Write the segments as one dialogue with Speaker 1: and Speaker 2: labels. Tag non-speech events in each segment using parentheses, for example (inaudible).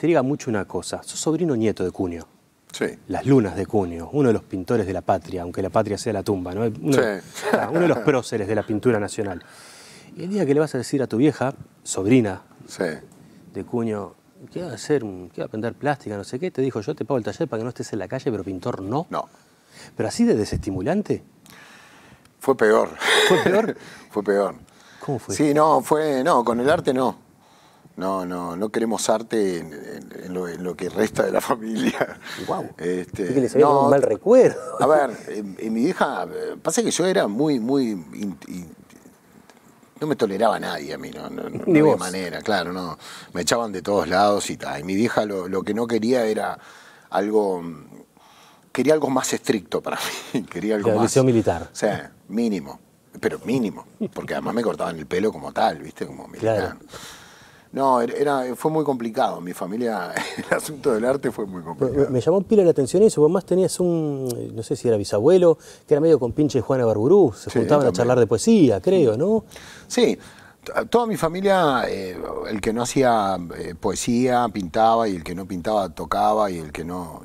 Speaker 1: te diga mucho una cosa. Sos sobrino nieto de Cunio. Sí. Las lunas de Cunio, uno de los pintores de la patria, aunque la patria sea la tumba, ¿no? Uno, uno de los próceres de la pintura nacional. Y el día que le vas a decir a tu vieja, sobrina de Cunio, ¿qué va a hacer? ¿Qué va a aprender plástica? No sé qué. Te dijo, yo te pago el taller para que no estés en la calle, pero pintor no. No.
Speaker 2: ¿Pero así de desestimulante? Fue peor. ¿Fue peor? (laughs) fue peor. ¿Cómo fue? Sí, no, fue, no, con el arte no. No, no, no queremos arte en, lo, que resta de la (laughs) familia. es este, que les no, un mal recuerdo. A ver, mi vieja, pasa que yo era muy, muy no me toleraba nadie a mí, no, no, manera, claro, no. Me echaban de todos lados y tal. Y mi vieja lo, que no quería era algo. Quería algo más estricto para (laughs) mí. Quería algo más. militar. O sea, mínimo. Pero mínimo. Porque además me cortaban el pelo como tal, ¿viste? Como militar. No, era, fue muy complicado. mi familia (laughs) el asunto del arte fue muy
Speaker 1: complicado. Me, llamó pila la atención eso. Vos más tenías un, no sé si era bisabuelo, que era medio con pinche Juana Barburú. Se juntaban a charlar de poesía, creo, ¿no?
Speaker 2: Sí. Toda mi familia, eh, el que no hacía eh, poesía pintaba y el que no pintaba tocaba y el que no...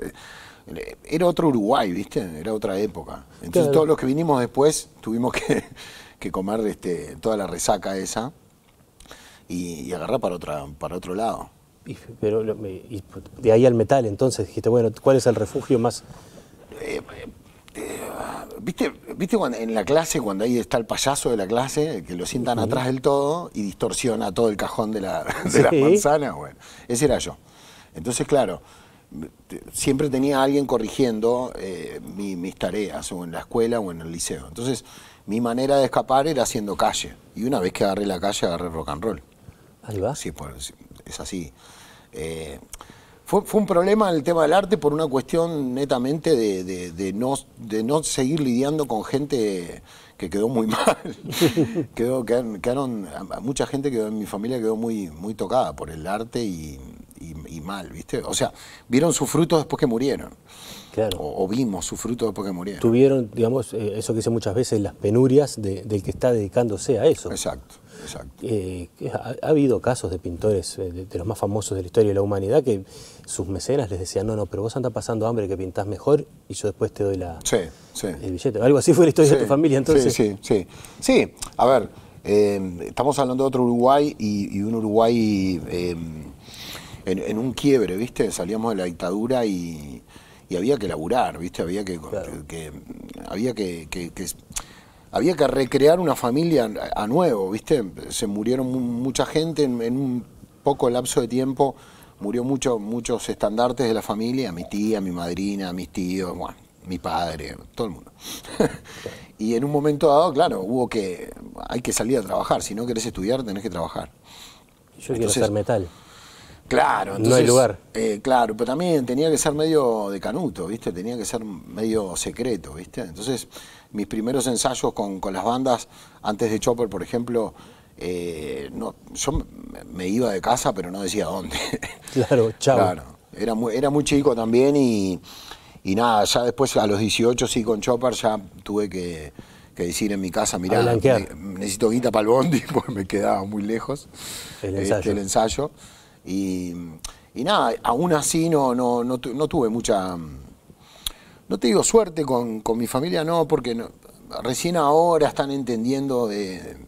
Speaker 2: Eh, era otro Uruguay, ¿viste? Era otra época. Entonces todos los que vinimos después tuvimos que, (laughs) comer este, toda la resaca esa y, agarrar para, otra, para otro lado.
Speaker 1: pero de ahí al metal, entonces dijiste, bueno, ¿cuál es el refugio más...?
Speaker 2: Eh, eh, ¿Viste, viste en la clase, cuando ahí está el payaso de la clase, que lo sientan atrás del todo y distorsiona todo el cajón de, la, las (laughs) manzanas? Bueno, ese era yo. Entonces, claro, siempre tenía a alguien corrigiendo eh, mis tareas, o en la escuela o en el liceo. Entonces, mi manera de escapar era haciendo calle. Y una vez que agarré la calle, agarré rock and roll. Ahí Sí, pues, es así. Eh, fue, un problema el tema del arte por una cuestión netamente de, no, de no seguir lidiando con gente que quedó muy (laughs) mal. quedó, quedaron, mucha gente que en mi familia quedó muy, muy tocada por el arte y, mal, ¿viste? O sea, vieron sus fruto después que murieron. Claro. O, vimos su fruto después que murieron. Tuvieron, digamos, eh, eso que dice muchas veces, las penurias del que está
Speaker 1: dedicándose a eso. Exacto. Eh, ha, habido casos de pintores, eh, de, los más famosos de la historia de la humanidad, que sus mecenas les decían, no, no, pero vos andás pasando hambre, que pintás mejor
Speaker 2: y yo después te doy la, el billete. Algo así fue la historia de tu familia entonces. Sí, sí, sí. Sí, a ver, em, estamos hablando de otro Uruguay y, un Uruguay em, en, un quiebre, ¿viste? Salíamos de la dictadura y, había que laburar, ¿viste? Había que, que había que recrear una familia a nuevo, ¿viste? Se murieron mucha gente en, un poco lapso de tiempo, murió mucho, muchos estandartes de la familia, mi tía, mi madrina, mis tíos, mi padre, todo el mundo. (laughs) y en un momento dado, claro, hubo que, hay que salir a trabajar, si no querés estudiar, tenés que trabajar. Yo quiero ser metal. Claro, entonces, no hay lugar. Eh, claro, pero también tenía que ser medio de canuto, ¿viste? Tenía que ser medio secreto, ¿viste? Entonces, mis primeros ensayos con, con las bandas, antes de Chopper, por ejemplo, eh, no, yo me iba de casa, pero no decía dónde. (laughs)
Speaker 1: Claro, chao. Claro,
Speaker 2: era muy, era muy chico también y, nada, ya después a los 18 sí con Chopper ya tuve que, decir en mi casa, mirá, necesito guita para el bondi, (laughs) porque me quedaba muy lejos el este, ensayo. Y, nada, aún así no, no, no tuve mucha no te digo suerte con, mi familia, no, porque recién ahora están entendiendo de...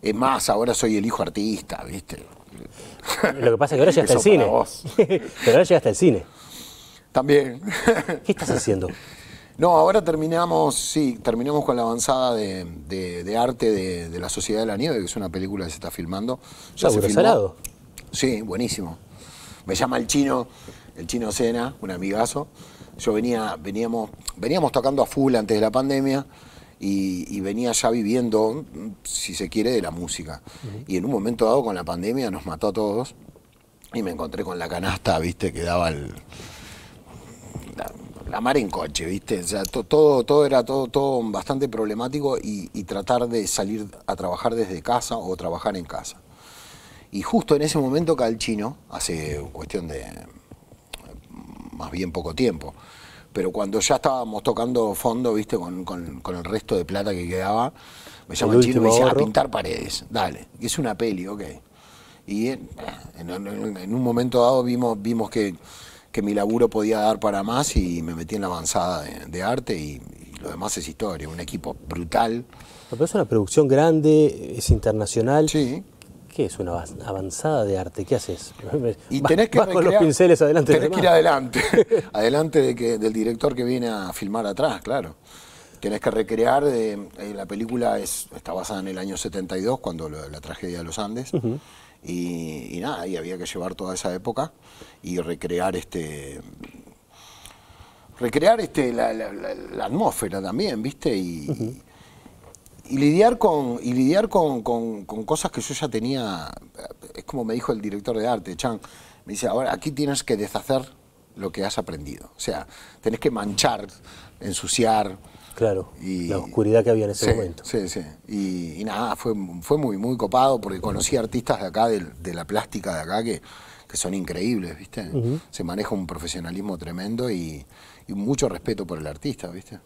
Speaker 2: Es más, ahora soy el hijo artista, ¿viste? Lo que pasa es que ahora llegaste al cine. (laughs) Pero ahora
Speaker 1: llegaste al cine. También. ¿Qué estás haciendo? (laughs)
Speaker 2: No, ahora terminamos, sí, terminamos con la avanzada de, arte de, La Sociedad de la Nieve, que es una película que se está filmando. ¿Ya se salado. Sí, buenísimo. Me llama el chino, el chino Cena, un amigazo yo venía, veníamos, veníamos tocando a full antes de la pandemia y, venía ya viviendo, si se quiere, de la música. Y en un momento dado con la pandemia nos mató a todos y me encontré con la canasta, viste, que daba el, la, mar en coche, viste. O sea, todo, todo era todo, todo bastante problemático y, y tratar de salir a trabajar desde casa o trabajar en casa. Y justo en ese momento Calchino, hace cuestión de más bien poco tiempo. Pero cuando ya estábamos tocando fondo, viste, con, el resto de plata que quedaba,
Speaker 1: me llama el chino y me dice, a ah, pintar
Speaker 2: paredes, dale. Y es una peli, ok. Y eh, en, un momento dado vimos, que, mi laburo podía dar para más y me metí en la avanzada de, arte y, lo demás es historia, un equipo brutal. Pero es una producción
Speaker 1: grande, es internacional. Sí. ¿qué es una avanzada de arte? ¿Qué haces?
Speaker 2: Y (laughs) tenés que vas, con los pinceles adelante. Tenés que ir adelante, (laughs) adelante de que, del director que viene a filmar atrás, claro. Tenés que recrear, eh, la película es, está basada en el año 72, cuando la tragedia de los Andes, y, nada, y había que llevar toda esa época y recrear este recrear este la, atmósfera también, ¿viste? Y, y lidiar con, y lidiar con, cosas que yo ya tenía, es como me dijo el director de arte, Chan, me dice, ahora aquí tienes que deshacer lo que has aprendido. O sea, tenés que manchar, ensuciar. Claro, la oscuridad que había en ese momento. Sí, sí. Y, nada, fue, fue muy, muy copado porque conocí artistas de acá, de, de la plástica de acá, que, que son increíbles, ¿viste? Se maneja un profesionalismo tremendo y mucho respeto por el artista, ¿viste?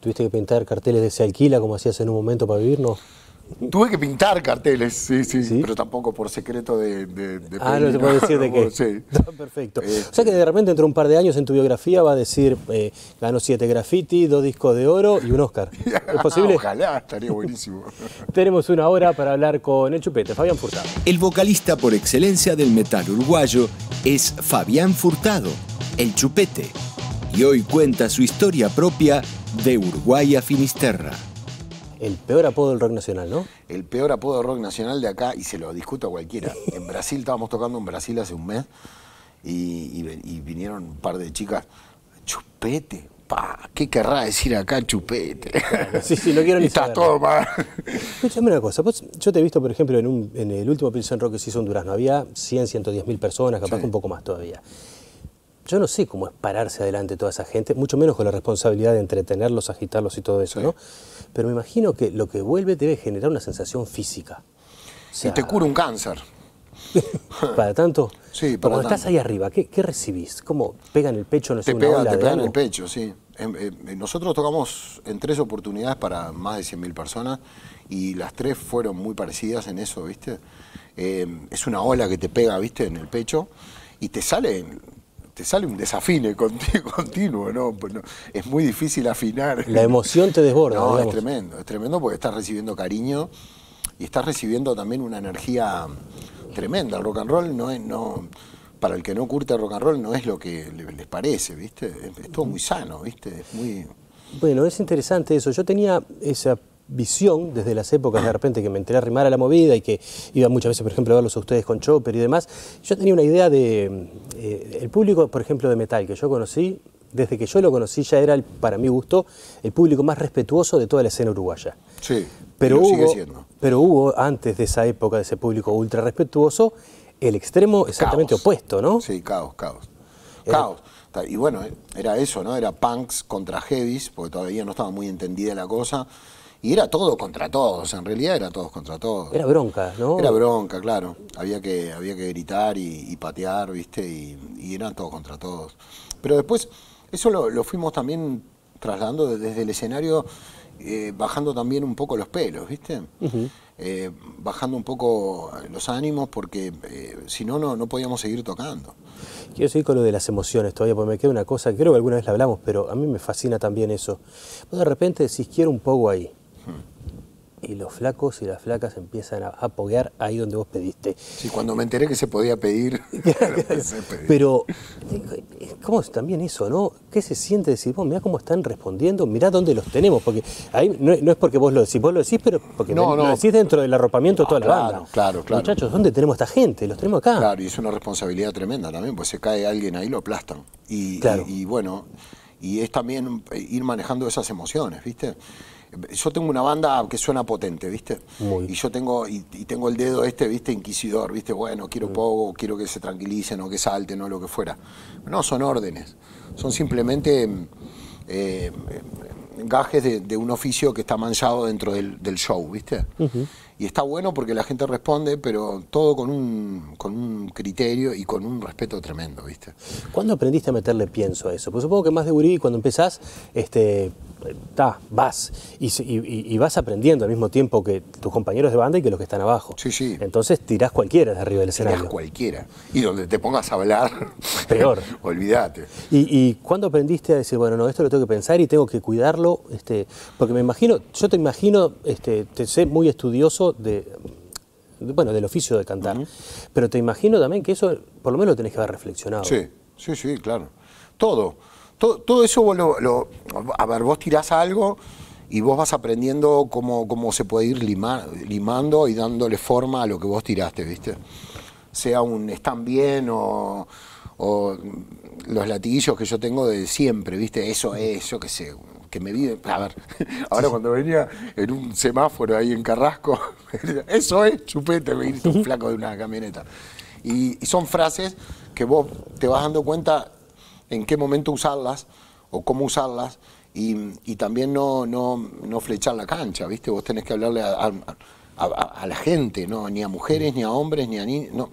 Speaker 1: ¿Tuviste que pintar carteles de ese alquila como hacías en un momento para vivir?
Speaker 2: Tuve que pintar carteles, sí, sí, pero tampoco por secreto de... ah, no te puedo decir de qué. (laughs) Sí. (laughs) Perfecto. Eh,
Speaker 1: o sea que de repente, entre un par de años, en tu biografía va a decir, gano eh, ganó siete graffiti, dos discos de oro y un Oscar. (laughs) ¿Es posible? Ojalá, estaría buenísimo. Tenemos una hora para hablar con el chupete, Fabián Furtado.
Speaker 2: El vocalista por excelencia del metal uruguayo es Fabián Furtado, el chupete y hoy cuenta su historia
Speaker 1: propia de Uruguay a Finisterra.
Speaker 2: El peor apodo del rock nacional, ¿no? El peor apodo del rock nacional de acá, y se lo discuto a cualquiera. En Brasil, estábamos tocando en Brasil hace un mes, y, vinieron un par de chicas, chupete, pa, ¿qué querrá decir acá chupete? sí, sí, no quiero (laughs) ni Está todo mal.
Speaker 1: Escúchame una cosa, yo te he visto, por ejemplo, en, el último Pilsen Rock que se hizo en Durazno, había 100, 110 mil personas, capaz que un poco más todavía. Yo no sé cómo es pararse adelante toda esa gente, mucho menos con la responsabilidad de entretenerlos, agitarlos y todo eso, ¿no? Pero me imagino que lo que vuelve debe generar una sensación física. y te cura un cáncer. (laughs) para tanto, sí, para cuando estás ahí arriba, ¿qué, recibís? ¿Cómo pegan el pecho? No sé, te pega, te pegan el
Speaker 2: pecho, sí. Em, em, nosotros tocamos en tres oportunidades para más de 100.000 personas y las tres fueron muy parecidas en eso, ¿viste? Em, es una ola que te pega, ¿viste? En el pecho y te sale te sale un desafine (laughs) continuo, pues ¿no? Es muy difícil afinar. La emoción
Speaker 1: te desborda. No, es
Speaker 2: tremendo, es tremendo porque estás recibiendo cariño y estás recibiendo también una energía tremenda. El rock and roll no es, no, para el que no curte rock and roll no es lo que les parece, ¿viste? Es, todo muy sano, ¿viste? muy...
Speaker 1: Bueno, es interesante eso. Yo tenía esa visión desde las épocas de repente que me enteré a rimar a la movida y que iba muchas veces, por ejemplo, a verlos a ustedes con Chopper y demás, yo tenía una idea de eh, el público, por ejemplo, de metal que yo conocí, desde que yo lo conocí ya era, para mi gusto, el público más respetuoso de toda la escena uruguaya.
Speaker 2: Sí, pero hubo,
Speaker 1: Pero hubo, antes de esa época, de ese público ultra respetuoso, el extremo exactamente opuesto,
Speaker 2: ¿no? Sí, caos, caos. Eh, caos. Y bueno, era eso, ¿no? Era punks contra heavies, porque todavía no estaba muy entendida la cosa. Y era todo contra todos, en realidad era todos contra todos. Era bronca, ¿no? Era bronca, claro. Había que, había que gritar y, patear, ¿viste? Y, y, eran todos contra todos. Pero después, eso lo, fuimos también trasladando desde el escenario, eh, bajando también un poco los pelos, ¿viste? Eh, bajando un poco los ánimos, porque eh, si no, no podíamos seguir tocando.
Speaker 1: Quiero seguir con lo de las emociones todavía, porque me queda una cosa, creo que alguna vez la hablamos, pero a mí me fascina también eso. Vos de repente decís, quiero un poco ahí y los flacos y las flacas empiezan a, a ahí donde vos pediste. Sí,
Speaker 2: cuando me enteré que se podía pedir.
Speaker 1: (laughs) (laughs) Pero, eh, ¿cómo es también eso, no? ¿Qué se siente decir, vos, mirá cómo están respondiendo, mirá dónde los tenemos? Porque ahí no, no es porque vos lo decís, vos lo decís, pero porque no, lo decís
Speaker 2: dentro del arropamiento de toda ah, claro, la banda. Claro, claro. Muchachos, ¿dónde tenemos a esta gente? Los tenemos acá. Claro, y es una responsabilidad tremenda también, pues se cae alguien ahí, lo aplastan. Y, y bueno, y es también ir manejando esas emociones, ¿viste? Yo tengo una banda que suena potente, ¿viste? Y yo tengo, y, tengo el dedo este, ¿viste? Inquisidor, ¿viste? Bueno, quiero mm. poco, quiero que se tranquilicen o que salten o lo que fuera. No, son órdenes. Son simplemente mm, eh, eh, gajes de, un oficio que está manchado dentro del, show, ¿viste? y está bueno porque la gente responde, pero todo con un, criterio y con un respeto tremendo, ¿viste? ¿Cuándo aprendiste a meterle pienso a eso? Pues supongo que más de gurí, cuando empezás,
Speaker 1: este, vas y, vas aprendiendo al mismo tiempo que tus compañeros de banda y que los que están abajo. Sí, sí. Entonces tirás cualquiera de arriba del escenario. Tirás cualquiera.
Speaker 2: Y donde te pongas a hablar, (laughs) peor. (laughs) olvídate.
Speaker 1: ¿Y, y cuándo aprendiste a decir, bueno, no, esto lo tengo que pensar y tengo que cuidarlo? Este, porque me imagino, yo te imagino, este, te sé muy estudioso de, bueno, del oficio de cantar. Pero te imagino también que eso, por lo menos, lo
Speaker 2: tenés que haber reflexionado. Sí, sí, sí, claro. Todo. Todo, eso vos lo, A ver, vos tirás algo y vos vas aprendiendo cómo, cómo se puede ir limando y dándole forma a lo que vos tiraste, ¿viste? Sea un están bien o, los latiguillos que yo tengo de siempre, ¿viste? Eso es, yo qué sé, que me vive, a ver, (laughs) ahora cuando venía en un semáforo ahí en Carrasco, (laughs) eso es chupete, me viniste un flaco de una camioneta. Y, son frases que vos te vas dando cuenta en qué momento usarlas o cómo usarlas y, también no, no, flechar la cancha, ¿viste? Vos tenés que hablarle a, la gente, ¿no? Ni a mujeres, ni a hombres, ni a no,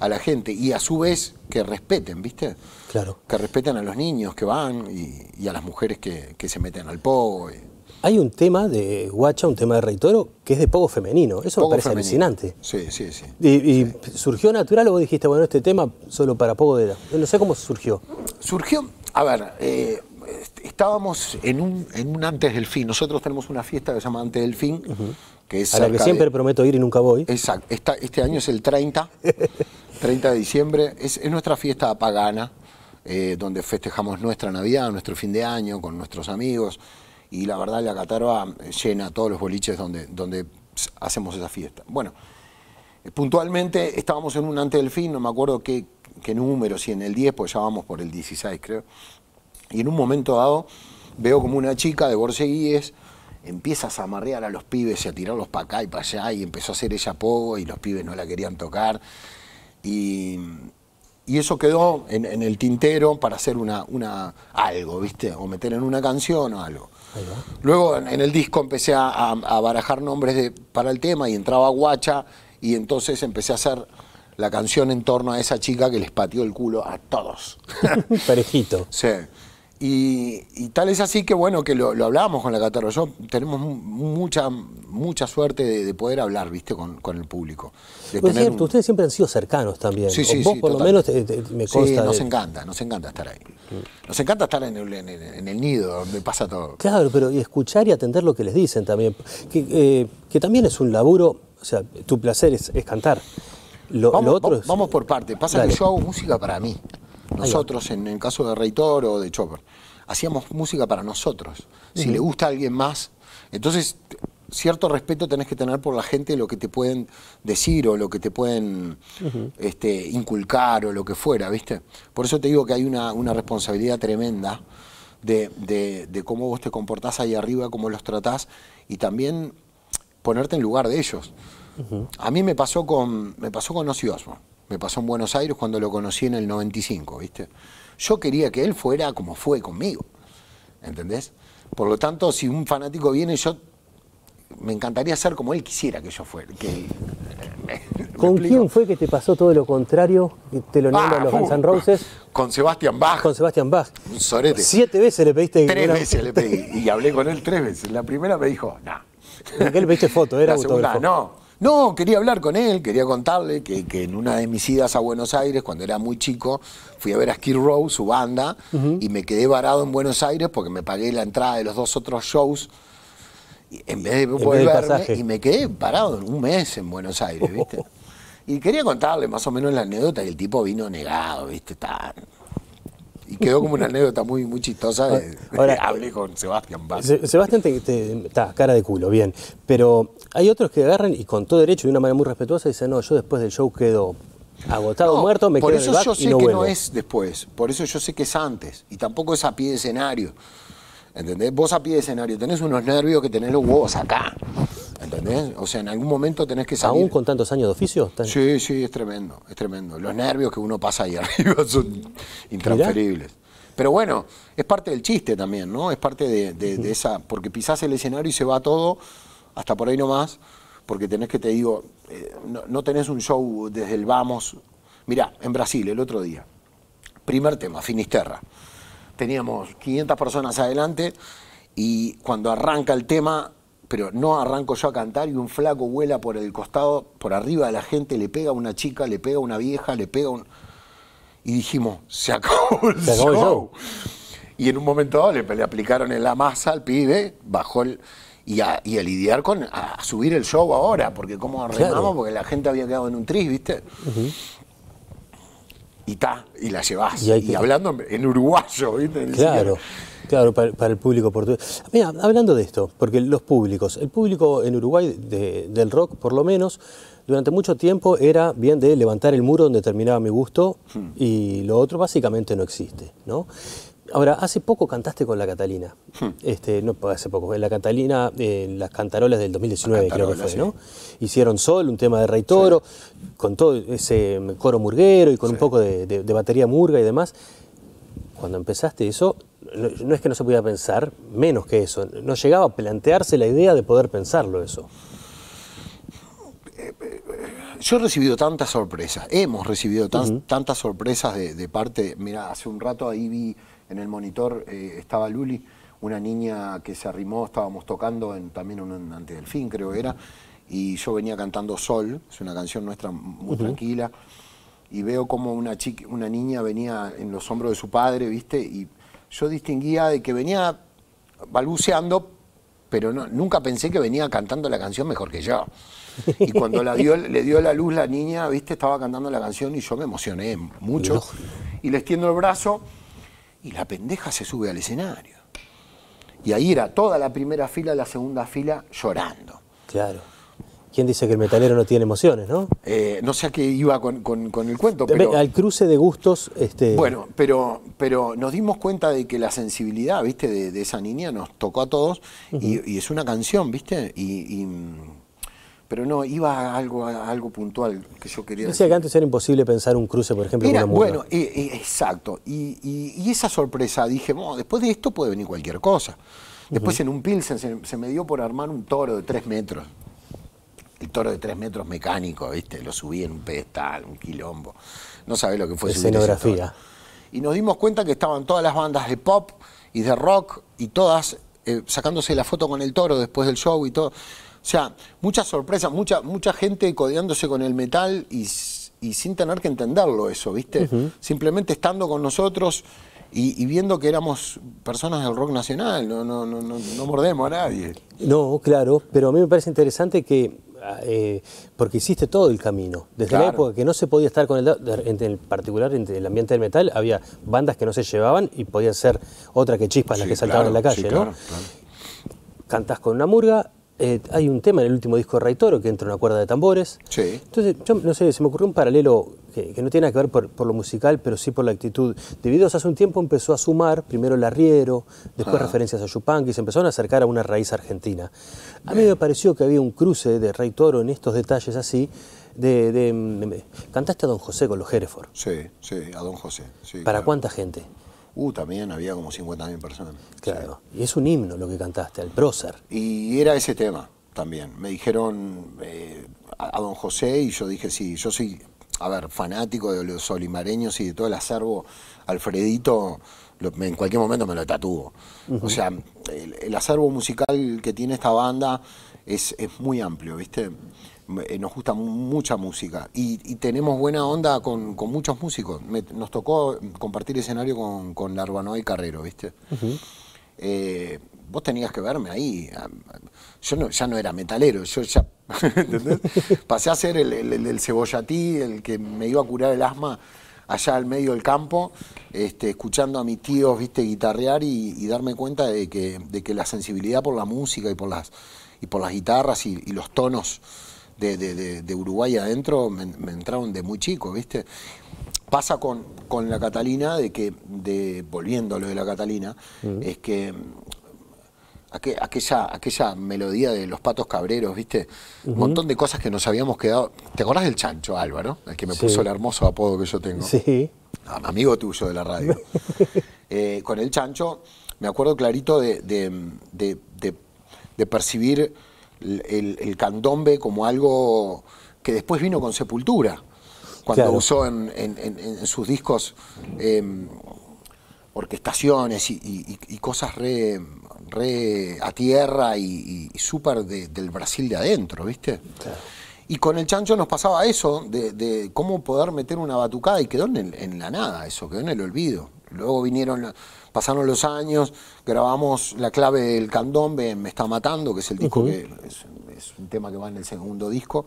Speaker 2: a la gente. Y a su vez que respeten, ¿viste? Claro. Que respetan a los niños que van y, a las mujeres que, se meten al pogo. Hay un tema de Guacha, un tema de Reitoro, que es de pogo
Speaker 1: femenino. Eso me parece alucinante.
Speaker 2: Sí, sí, sí.
Speaker 1: ¿Y, surgió natural o dijiste, bueno, este tema solo para pogo de edad? No sé cómo surgió. Surgió,
Speaker 2: a ver, eh, estábamos en un, antes del fin. Nosotros tenemos una fiesta que se llama Antes del fin. Que es a la que siempre prometo ir y nunca voy. Exacto. este año es el 30, 30 (laughs) de diciembre. es nuestra fiesta pagana eh, donde festejamos nuestra Navidad, nuestro fin de año con nuestros amigos. Y la verdad, la Catarba eh, llena todos los boliches donde, donde hacemos esa fiesta. Bueno, eh, puntualmente estábamos en un ante del fin, no me acuerdo qué, qué número, si en el 10, pues ya vamos por el 16, creo. Y en un momento dado veo como una chica de Borseguíes empieza a zamarrear a los pibes y a tirarlos para acá y para allá y empezó a hacer ella pogo y los pibes no la querían tocar. Y y eso quedó en, el tintero para hacer una, una, algo, ¿viste? O meter en una canción o algo. Luego en, el disco empecé a, barajar nombres de, para el tema y entraba Guacha y entonces empecé a hacer la canción en torno a esa chica que les pateó el culo a todos. (laughs) Perejito. sí. Y, tal es así que, bueno, que lo, hablábamos con la Catarro. tenemos mucha, mucha suerte de, poder hablar, ¿viste? Con, el público. Pues es cierto, ustedes siempre
Speaker 1: han sido cercanos
Speaker 2: también. Sí, vos, por lo menos, me nos encanta, nos encanta estar ahí. Nos encanta estar en el, nido, donde pasa todo.
Speaker 1: Claro, pero y escuchar y atender lo que les dicen también. Que, eh, también es un laburo,
Speaker 2: o sea, tu placer es, cantar. vamos, por parte. Pasa que yo hago música para mí. Nosotros, en el caso de Reitor o de Chopper, hacíamos música para nosotros. Si le gusta a alguien más, entonces cierto respeto tenés que tener por la gente lo que te pueden decir o lo que te pueden este, inculcar o lo que fuera, ¿viste? Por eso te digo que hay una, responsabilidad tremenda de, cómo vos te comportás ahí arriba, cómo los tratás y también ponerte en lugar de ellos. A mí me pasó con, me pasó con Ozzy me pasó en Buenos Aires cuando lo conocí en el 95, ¿viste? Yo quería que él fuera como fue conmigo, ¿entendés? Por lo tanto, si un fanático viene, yo me encantaría ser como él quisiera que yo fuera. Eh,
Speaker 1: ¿Con quién fue que te pasó todo lo contrario? Te lo nombran los Van ah, uh, Roses. Con Sebastián Bach. Con Sebastián Bach. Un sorete. Siete veces le pediste. Tres veces le pedí.
Speaker 2: Y hablé con él tres veces. La primera me dijo, no. Nah.
Speaker 1: qué le pediste foto? Era La
Speaker 2: no. No, quería hablar con él, quería contarle que, en una de mis idas a Buenos Aires, cuando era muy chico, fui a ver a Skid Row, su banda, y me quedé varado en Buenos Aires porque me pagué la entrada de los dos otros shows en vez de poder y me quedé parado un mes en Buenos Aires, ¿viste? (laughs) Y quería contarle más o menos la anécdota y el tipo vino negado, ¿viste? y quedó como una anécdota muy, muy chistosa de, (laughs) Ahora, hablé con Sebastián Vázquez.
Speaker 1: Sebastián te, cara de culo, bien. Pero hay otros que agarran y con todo derecho, y de una manera muy respetuosa, dicen, no, yo después del show quedo agotado, muerto, me quedo Por eso yo sé que no es
Speaker 2: después, por eso yo sé que es antes, y tampoco es a pie de escenario. ¿Entendés? Vos a pie de escenario tenés unos nervios que tenés los huevos acá. O sea, en algún momento tenés que salir. ¿Aún con tantos años de oficio? Sí, sí, es tremendo, es tremendo. Los nervios que uno pasa ahí (laughs) arriba son intransferibles. Pero bueno, es parte del chiste también, ¿no? Es parte de, esa. Porque pisás el escenario y se va todo hasta por ahí nomás, porque tenés que te digo, eh, no, tenés un show desde el vamos. Mirá, en Brasil, el otro día, primer tema, Finisterra. Teníamos 500 personas adelante y cuando arranca el tema, pero no arranco yo a cantar y un flaco vuela por el costado, por arriba de la gente, le pega a una chica, le pega a una vieja, le pega a un... Y dijimos, se acabó el, show. Y en un momento dado le, aplicaron en la masa al pibe, bajó el... Y a, lidiar con, a, subir el show ahora, porque cómo arreglamos, porque la gente había quedado en un tris, ¿viste? y está, y la llevas. y, hablando en uruguayo, ¿viste? Claro.
Speaker 1: Claro, para, el público portugués. Mira, hablando de esto, porque los públicos, el público en Uruguay del rock, por lo menos, durante mucho tiempo era bien de levantar el muro donde terminaba mi gusto y lo otro básicamente no existe, ¿no? Ahora, hace poco cantaste con la Catalina. Este, no hace poco, la Catalina, eh, las cantarolas del 2019, creo que fue, ¿no? Hicieron Sol, un tema de Rey Toro, con todo ese coro murguero y con un poco de batería murga y demás. Cuando empezaste eso, no, es que no se pudiera pensar, menos que eso, no llegaba a plantearse la idea de poder pensarlo eso.
Speaker 2: Yo he recibido tantas sorpresas, hemos recibido tantas sorpresas de, parte, mira, hace un rato ahí vi en el monitor, eh, estaba Luli, una niña que se arrimó, estábamos tocando en, también un fin creo que era, y yo venía cantando Sol, es una canción nuestra muy tranquila, y veo como una, chica, una niña venía en los hombros de su padre, ¿viste? Y yo distinguía de que venía balbuceando, pero nunca pensé que venía cantando la canción mejor que yo. Y cuando le dio la luz la niña, viste, estaba cantando la canción y yo me emocioné mucho. Y le extiendo el brazo y la pendeja se sube al escenario. Y ahí era toda la primera fila, la segunda fila llorando. Claro. ¿Quién
Speaker 1: dice que el metalero no tiene emociones, no?
Speaker 2: Eh, no sé a qué iba con, el cuento, pero... Al
Speaker 1: cruce de gustos... Este... Bueno,
Speaker 2: pero, pero nos dimos cuenta de que la sensibilidad, viste, de, esa niña nos tocó a todos y, es una canción, viste, y, pero no, iba a algo, algo puntual que yo quería Decía que
Speaker 1: antes era imposible pensar un cruce, por ejemplo, Bueno,
Speaker 2: eh, eh, exacto. Y, esa sorpresa, dije, después de esto puede venir cualquier cosa. Después en un Pilsen se, se, me dio por armar un toro de tres metros el toro de tres metros mecánico, ¿viste? Lo subí en un pedestal, un quilombo. No sabés lo que fue Escenografía. Y nos dimos cuenta que estaban todas las bandas de pop y de rock y todas eh, sacándose la foto con el toro después del show y todo. O sea, muchas sorpresa, mucha, mucha gente codeándose con el metal y, sin tener que entenderlo eso, ¿viste? Simplemente estando con nosotros, y, y, viendo que éramos personas del rock nacional, no, no, no, no, mordemos a nadie.
Speaker 1: No, claro, pero a mí me parece interesante que eh, porque hiciste todo el camino. Desde la época que no se podía estar con el... En el particular, en el ambiente del metal, había bandas que no se llevaban y podían ser otra que chispas las que saltaban en la calle, ¿no? Cantás con una murga, eh, hay un tema en el último disco de Ray Toro que entra una cuerda de tambores. Sí. Entonces, yo no sé, se me ocurrió un paralelo que, no tiene nada que ver por, lo musical, pero sí por la actitud. que hace un tiempo empezó a sumar primero el arriero, después ah. referencias a Chupanqui, y se empezaron a acercar a una raíz argentina. A mí me pareció que había un cruce de Ray Toro en estos detalles así. De, mm, cantaste a Don José con los Hereford. Sí, sí,
Speaker 2: a Don José. ¿Para cuánta gente? Uh, también había como 50.000 personas. Claro, y es un himno lo que cantaste, el prócer. Y era ese tema también. Me dijeron eh, a, don José y yo dije, sí, yo soy, a ver, fanático de los olimareños y de todo el acervo. Alfredito en cualquier momento me lo tatuó. O sea, el, acervo musical que tiene esta banda es, es muy amplio, ¿viste? Eh, nos gusta mucha música y, tenemos buena onda con, muchos músicos. nos tocó compartir escenario con, con Larbanoy Carrero, ¿viste? Eh, vos tenías que verme ahí. Ah, yo ya no era metalero, yo ya. (laughs) Pasé a ser el, cebollatí, el que me iba a curar el asma allá al medio del campo, este, escuchando a mis tíos, viste, guitarrear y, darme cuenta de que, la sensibilidad por la música y por las, y por las guitarras y, y los tonos de, Uruguay adentro me, entraron de muy chico, ¿viste? Pasa con, con la Catalina, de que, de, volviendo a lo de la Catalina, es que aquella, aquella melodía de los patos cabreros, ¿viste? Un montón de cosas que nos habíamos quedado. ¿Te acordás del chancho, Álvaro? El que me puso el hermoso apodo que yo tengo. Sí. Ah, amigo tuyo de la radio. (laughs) Eh, con el chancho, me acuerdo clarito de, de, de percibir el, el candombe como algo que después vino con Sepultura, cuando usó en, sus discos em, orquestaciones y, cosas re, a tierra y, súper del Brasil de adentro, ¿viste? Y con el chancho nos pasaba eso, de, cómo poder meter una batucada y quedó en, en la nada eso, quedó en el olvido. Luego vinieron... Pasaron los años, grabamos La clave del candombe, Me está matando, que es el disco que es, un tema que va en el segundo disco.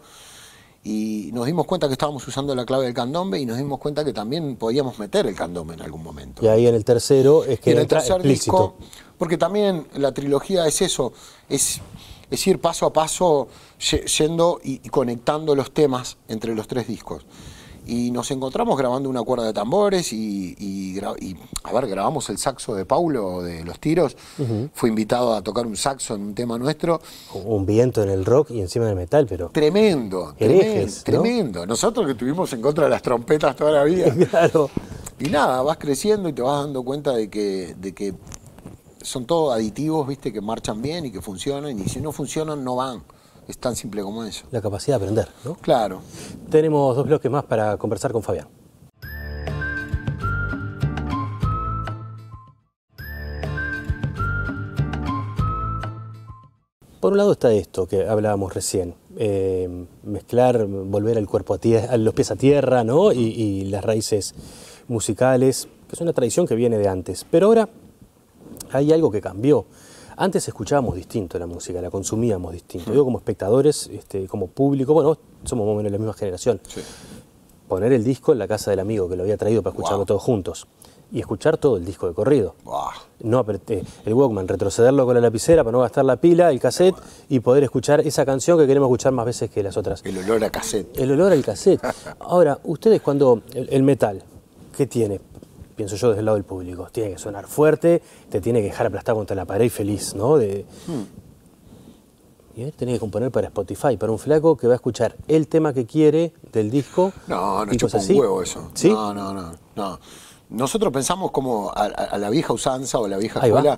Speaker 2: Y nos dimos cuenta que estábamos usando la clave del candombe y nos dimos cuenta que también podíamos meter el candombe en algún
Speaker 1: momento. Y ahí en el tercero es que el tercer
Speaker 2: porque también la trilogía es eso, es, ir paso a paso yendo y conectando los temas entre los tres discos y nos encontramos grabando una cuerda de tambores y, a ver, grabamos el saxo de Paulo de Los Tiros, fue invitado a tocar un saxo en un tema nuestro. Un viento en el rock y encima del metal, pero... Tremendo, tremendo, tremendo. Nosotros que estuvimos en contra de las trompetas toda la vida. (laughs) claro. Y nada, vas creciendo y te vas dando cuenta de que, de que son todos aditivos, viste, que marchan bien y que funcionan, y si no funcionan, no van. Es tan simple como eso. La capacidad de aprender, ¿no? Claro. Tenemos dos bloques más para conversar con Fabián.
Speaker 1: Por un lado está esto que hablábamos recién, eh, mezclar, volver al cuerpo a, los pies a tierra, Y, y, las raíces musicales, que es una tradición que viene de antes. Pero ahora hay algo que cambió antes escuchábamos distinto la música, la consumíamos distinto. Hmm. Yo como espectadores, este, como público, bueno, somos más o menos la misma generación. Poner el disco en la casa del amigo que lo había traído para escucharlo todos juntos y escuchar todo el disco de corrido. No el Walkman, retrocederlo con la lapicera para no gastar la pila, el cassette y poder escuchar esa canción que queremos escuchar más veces que las
Speaker 2: otras. El olor a cassette.
Speaker 1: El olor al cassette. (laughs) Ahora, ustedes cuando el, el metal, ¿qué tiene? pienso yo desde el lado del público. Tiene que sonar fuerte, te tiene que dejar aplastado contra la pared y feliz, ¿no? De... Hmm. Y tiene que componer para Spotify, para un flaco que va a escuchar el tema que quiere del disco.
Speaker 2: No, no es un huevo eso. No, no, no, Nosotros pensamos como a, la vieja usanza o a la vieja escuela.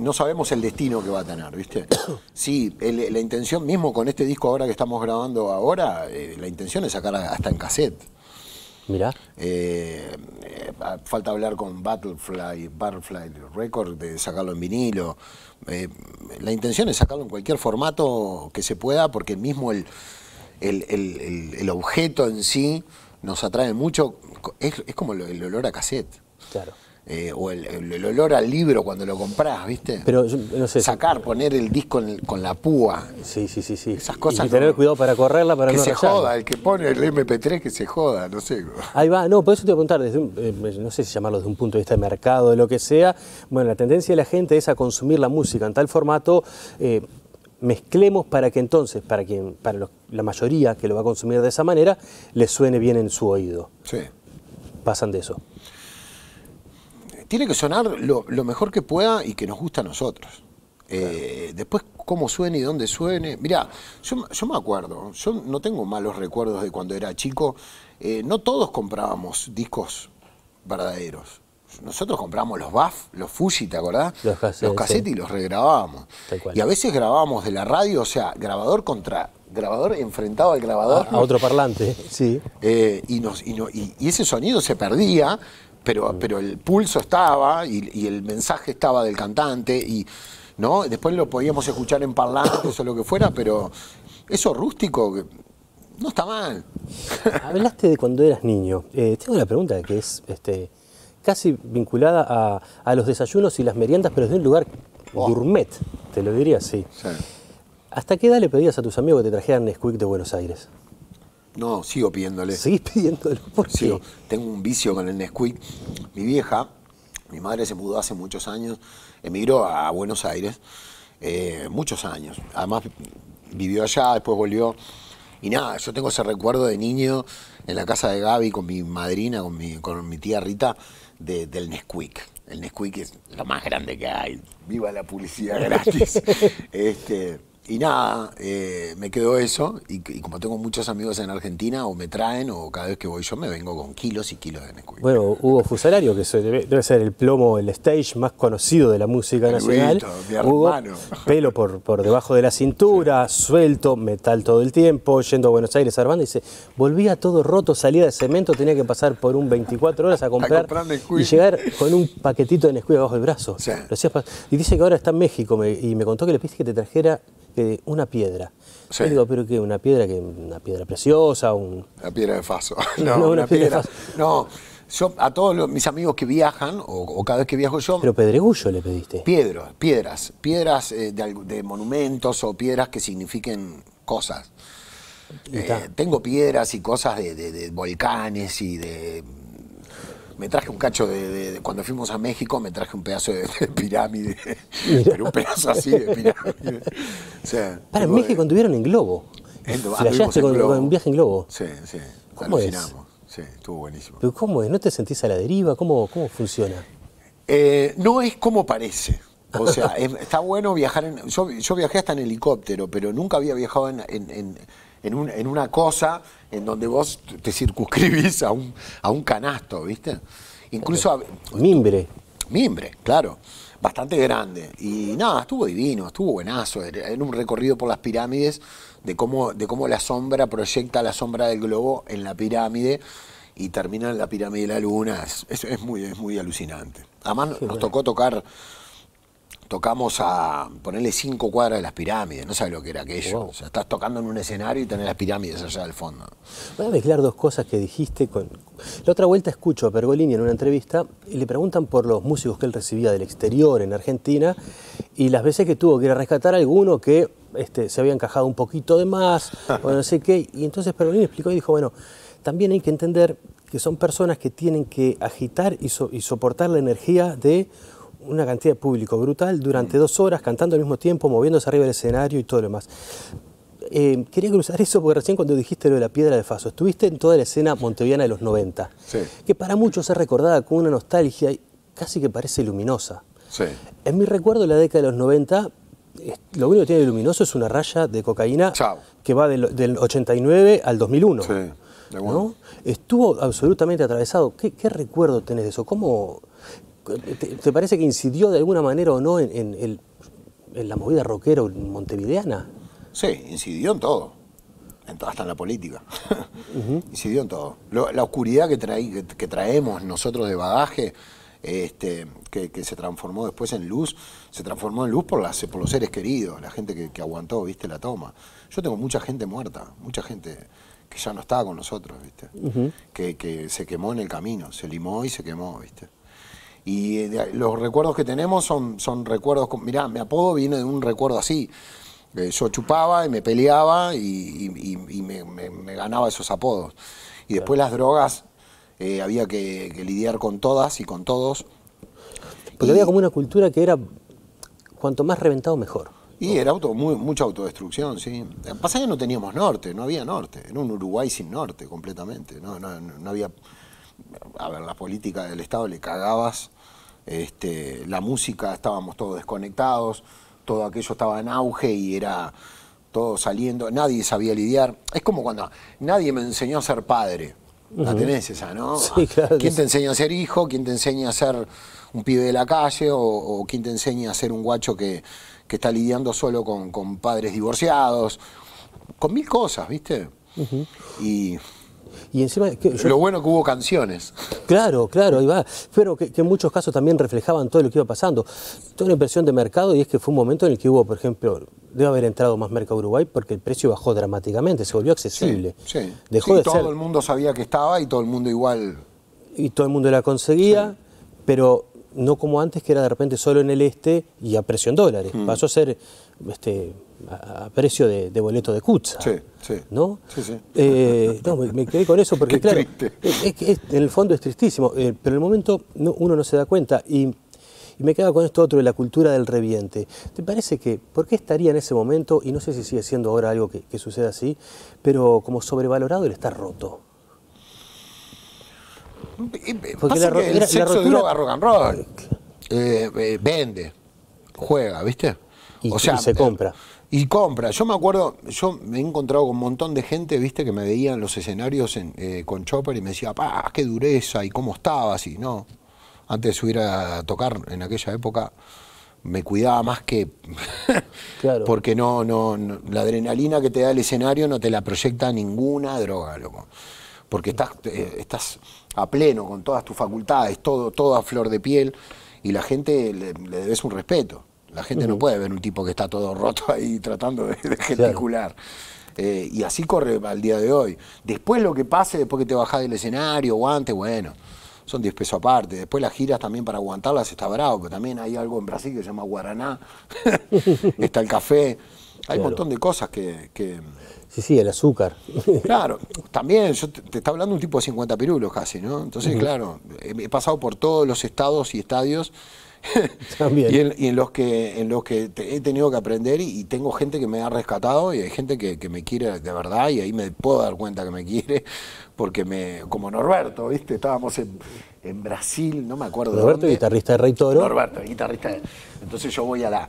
Speaker 2: no sabemos el destino que va a tener, ¿viste? (coughs) Sí, la intención mismo con este disco ahora que estamos grabando ahora, eh, la intención es sacar hasta en cassette. Mira. Eh, eh, falta hablar con Battlefly, Butterfly Record, de sacarlo en vinilo. Eh, la intención es sacarlo en cualquier formato que se pueda, porque mismo el, el, el, objeto en sí nos atrae mucho. es como el, olor a cassette. Claro. Eh, o el, olor al libro cuando lo compras, ¿viste? Pero no sé. Sacar, poner el disco con la púa. Sí, sí, sí, sí. Esas cosas. Y tener
Speaker 1: cuidado para correrla, para que se joda,
Speaker 2: el que pone el MP3 que se joda, no sé. Ahí va, no, por eso
Speaker 1: te voy a preguntar, eh, no sé si llamarlo desde un punto de vista de mercado, de lo que sea. Bueno, la tendencia de la gente es a consumir la música en tal formato. Eh, mezclemos para que entonces, para quien, para la mayoría que lo va a consumir de esa manera, le suene bien en su oído. Sí.
Speaker 2: Pasan de eso tiene que sonar lo, mejor que pueda y que nos gusta a nosotros. Eh, después, cómo suene y dónde suene. Mirá, yo, me acuerdo, yo no tengo malos recuerdos de cuando era chico. Eh, no todos comprábamos discos verdaderos. Nosotros comprábamos los BAF, los Fuji, ¿te acordás? Los cassettes. Los cassettes y los regrabábamos. Y a veces grabábamos de la radio, o sea, grabador contra grabador enfrentado al grabador. A, otro parlante, (laughs) sí. Eh, y ese sonido se perdía pero, el pulso estaba y, el mensaje estaba del cantante y no después lo podíamos escuchar en parlantes o lo que fuera, pero eso rústico no está mal.
Speaker 1: (laughs) Hablaste de cuando eras niño. Eh, tengo una pregunta que es este, casi vinculada a, los desayunos y las meriendas, pero de un lugar oh. gourmet, te lo diría Sí. ¿Hasta qué edad le pedías a tus amigos que te trajeran Nesquik de Buenos Aires?
Speaker 2: No, sigo pidiéndole. ¿Seguís pidiéndole? ¿Por Sigo. Tengo un vicio con el Nesquik. Mi vieja, mi madre se mudó hace muchos años, emigró a Buenos Aires, eh, muchos años. Además vivió allá, después volvió. Y nada, yo tengo ese recuerdo de niño en la casa de Gaby con mi madrina, con mi, con mi tía Rita, del Nesquik. El Nesquik es lo más grande que hay. Viva la publicidad gratis. (laughs) este, y nada, eh, me quedó eso. Y, como tengo muchos amigos en Argentina, o me traen, o cada vez que voy yo me vengo con kilos y kilos de
Speaker 1: Nesquik. Bueno, Hugo Fusalario, que debe ser el plomo, el stage más conocido de la música nacional. pelo por, por debajo de la cintura, suelto, metal todo el tiempo, yendo a Buenos Aires a Armando, dice, volvía todo roto, salía de cemento, tenía que pasar por un 24 horas a comprar y llegar con un paquetito de Nesquik abajo del brazo. Y dice que ahora está en México y me contó que le pediste que te trajera una piedra. digo, pero que una piedra que una piedra preciosa, una piedra de faso. (laughs) No, una, piedra,
Speaker 2: No, yo a todos mis amigos que viajan o, cada vez que viajo
Speaker 1: yo. Pero pedregullo le pediste. Piedras,
Speaker 2: piedras, piedras eh, de, monumentos o piedras que signifiquen cosas. Eh, tengo piedras y cosas de volcanes y de me traje un cacho de, cuando fuimos a México, me traje un pedazo de, pirámide, pero un pedazo así de pirámide. Para, en México tuvieron en globo. Flasheaste con, un
Speaker 1: viaje en globo. Sí, sí, ¿Cómo alucinamos.
Speaker 2: Sí, estuvo buenísimo.
Speaker 1: cómo es? ¿No te sentís a la deriva? ¿Cómo, cómo funciona?
Speaker 2: Eh, no es como parece. O sea, (laughs) está bueno viajar en... Yo, viajé hasta en helicóptero, pero nunca había viajado en en, en una cosa en donde vos te circunscribís a un, a un canasto, ¿viste? Incluso... A, mimbre. Mimbre, claro. Bastante grande. Y nada, estuvo divino, estuvo buenazo. Era un recorrido por las pirámides de cómo, de cómo la sombra proyecta la sombra del globo en la pirámide y termina en la pirámide de la luna. Es, es, muy, muy alucinante. Además, nos tocó tocar tocamos a ponerle cinco cuadras de las pirámides, no sabes lo que era aquello. O sea, estás tocando en un escenario y tenés las pirámides allá del fondo.
Speaker 1: Voy a mezclar dos cosas que dijiste. Con... La otra vuelta escucho a Pergolini en una entrevista y le preguntan por los músicos que él recibía del exterior en Argentina y las veces que tuvo que ir a rescatar a alguno que este, se había encajado un poquito de más o no sé qué. Y entonces Pergolini explicó y dijo, bueno, también hay que entender que son personas que tienen que agitar y soportar la energía de una cantidad de público brutal durante dos horas, cantando al mismo tiempo, moviéndose arriba del escenario y todo lo demás. Eh, quería cruzar eso porque recién cuando dijiste lo de la piedra de Faso, estuviste en toda la escena monteviana de los 90, que para muchos es recordada con una nostalgia casi que parece luminosa. En mi recuerdo de la década de los 90, lo único que tiene de luminoso es una raya de cocaína que va del, 89 al 2001. Estuvo absolutamente atravesado. ¿Qué, ¿Qué, recuerdo tenés de eso? ¿Cómo,
Speaker 2: ¿Te,
Speaker 1: parece que incidió de alguna manera o no en, la movida rockero montevideana?
Speaker 2: Sí, incidió en todo, hasta en la política. (laughs) incidió en todo. la oscuridad que, traemos nosotros de bagaje, este, que, se transformó después en luz, se transformó en luz por, los seres queridos, la gente que, aguantó, viste, la toma. Yo tengo mucha gente muerta, mucha gente que ya no estaba con nosotros, que, que, se quemó en el camino, se limó y se quemó, ¿viste? Y eh, los recuerdos que tenemos son, son recuerdos, con, mirá, mi apodo viene de un recuerdo así. Eh, yo chupaba y me peleaba y, me, ganaba esos apodos. Y después las drogas, eh, había que, lidiar con todas y con todos. Porque había como una cultura que era cuanto más reventado mejor. Y era auto, muy, mucha autodestrucción, sí. Pasa que no teníamos norte, no había norte. Era un Uruguay sin norte completamente. No, no, no había a ver, la política del Estado le cagabas, este, la música estábamos todos desconectados, todo aquello estaba en auge y era todo saliendo, nadie sabía lidiar. Es como cuando nadie me enseñó a ser padre. La tenés esa, ¿no? (laughs) ¿Quién te enseña a ser hijo? ¿Quién te enseña a ser un pibe de la calle? ¿O, quién te enseña a ser un guacho que, está lidiando solo con, padres divorciados? Con mil cosas, ¿viste? Y y encima, Lo bueno que hubo canciones.
Speaker 1: Claro, claro, ahí va. Pero que, en muchos casos también reflejaban todo lo que iba pasando. Toda la impresión de mercado y es que fue un momento en el que hubo, por ejemplo, debe haber entrado más mercado Uruguay porque el precio bajó dramáticamente, se volvió accesible.
Speaker 2: Sí, Dejó de de todo el mundo sabía que estaba y todo el mundo igual. Y
Speaker 1: todo el mundo la conseguía, pero no como antes que era de repente solo en el este y a presión dólares. Mm. Pasó a ser este, a, precio de, boleto de cucha. Sí, sí. ¿No? Sí, sí. Eh, no, me, quedé con eso porque, (laughs) claro, es, que en el fondo es tristísimo, eh, pero en el momento uno no se da cuenta. Y, me quedo con esto otro de la cultura del reviente. ¿Te parece que, por qué estaría en ese momento, y no sé si sigue siendo ahora algo que, suceda así, pero como sobrevalorado el está roto?
Speaker 2: Porque la, que rotura... rock and roll. Eh, vende, juega, ¿viste? o sea, y se compra. Y compra. Yo me acuerdo, yo me he encontrado con un montón de gente, viste, que me veían los escenarios eh, con Chopper y me decía, ¡pah, qué dureza! ¿Y cómo estabas? Y no. Antes de subir a tocar en aquella época, me cuidaba más que. (laughs) claro. Porque no, no, la adrenalina que te da el escenario no te la proyecta ninguna droga, loco. Porque estás, estás a pleno con todas tus facultades, todo, todo a flor de piel, y la gente le debes un respeto. La gente no puede ver un tipo que está todo roto ahí tratando de, de gesticular. Eh, y así corre al día de hoy. Después lo que pase, después que te bajás del escenario guante bueno, son 10 pesos aparte. Después las giras también para aguantarlas está bravo, pero también hay algo en Brasil que se llama Guaraná, (laughs) está el café. Hay un montón de cosas que, Sí, sí, el azúcar. (laughs) claro, también, yo te, está hablando un tipo de 50 pirulos casi, ¿no? Entonces, claro, he pasado por todos los estados y estadios (laughs) También. y, en, los que, en los que he tenido que aprender y, tengo gente que me ha rescatado y hay gente que, me quiere de verdad y ahí me puedo dar cuenta que me quiere porque me, como Norberto, ¿viste? Estábamos en, Brasil, no me acuerdo. Norberto, guitarrista de Rey Toro. Norberto, guitarrista de... Entonces yo voy a la...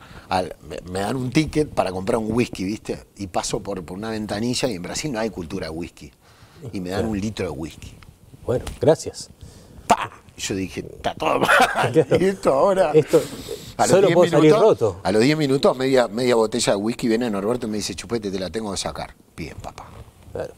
Speaker 2: me, dan un ticket para comprar un whisky, ¿viste? Y paso por, por una ventanilla y en Brasil no hay cultura de whisky. Y me dan un litro de whisky. Bueno, gracias. ¡Pah! yo dije, está todo mal. (laughs) Y esto ahora. a los solo 10 minutos, salir roto. A los 10 minutos, media, media botella de whisky viene Norberto y me dice, chupete, te la tengo que sacar. Bien, papá. Claro.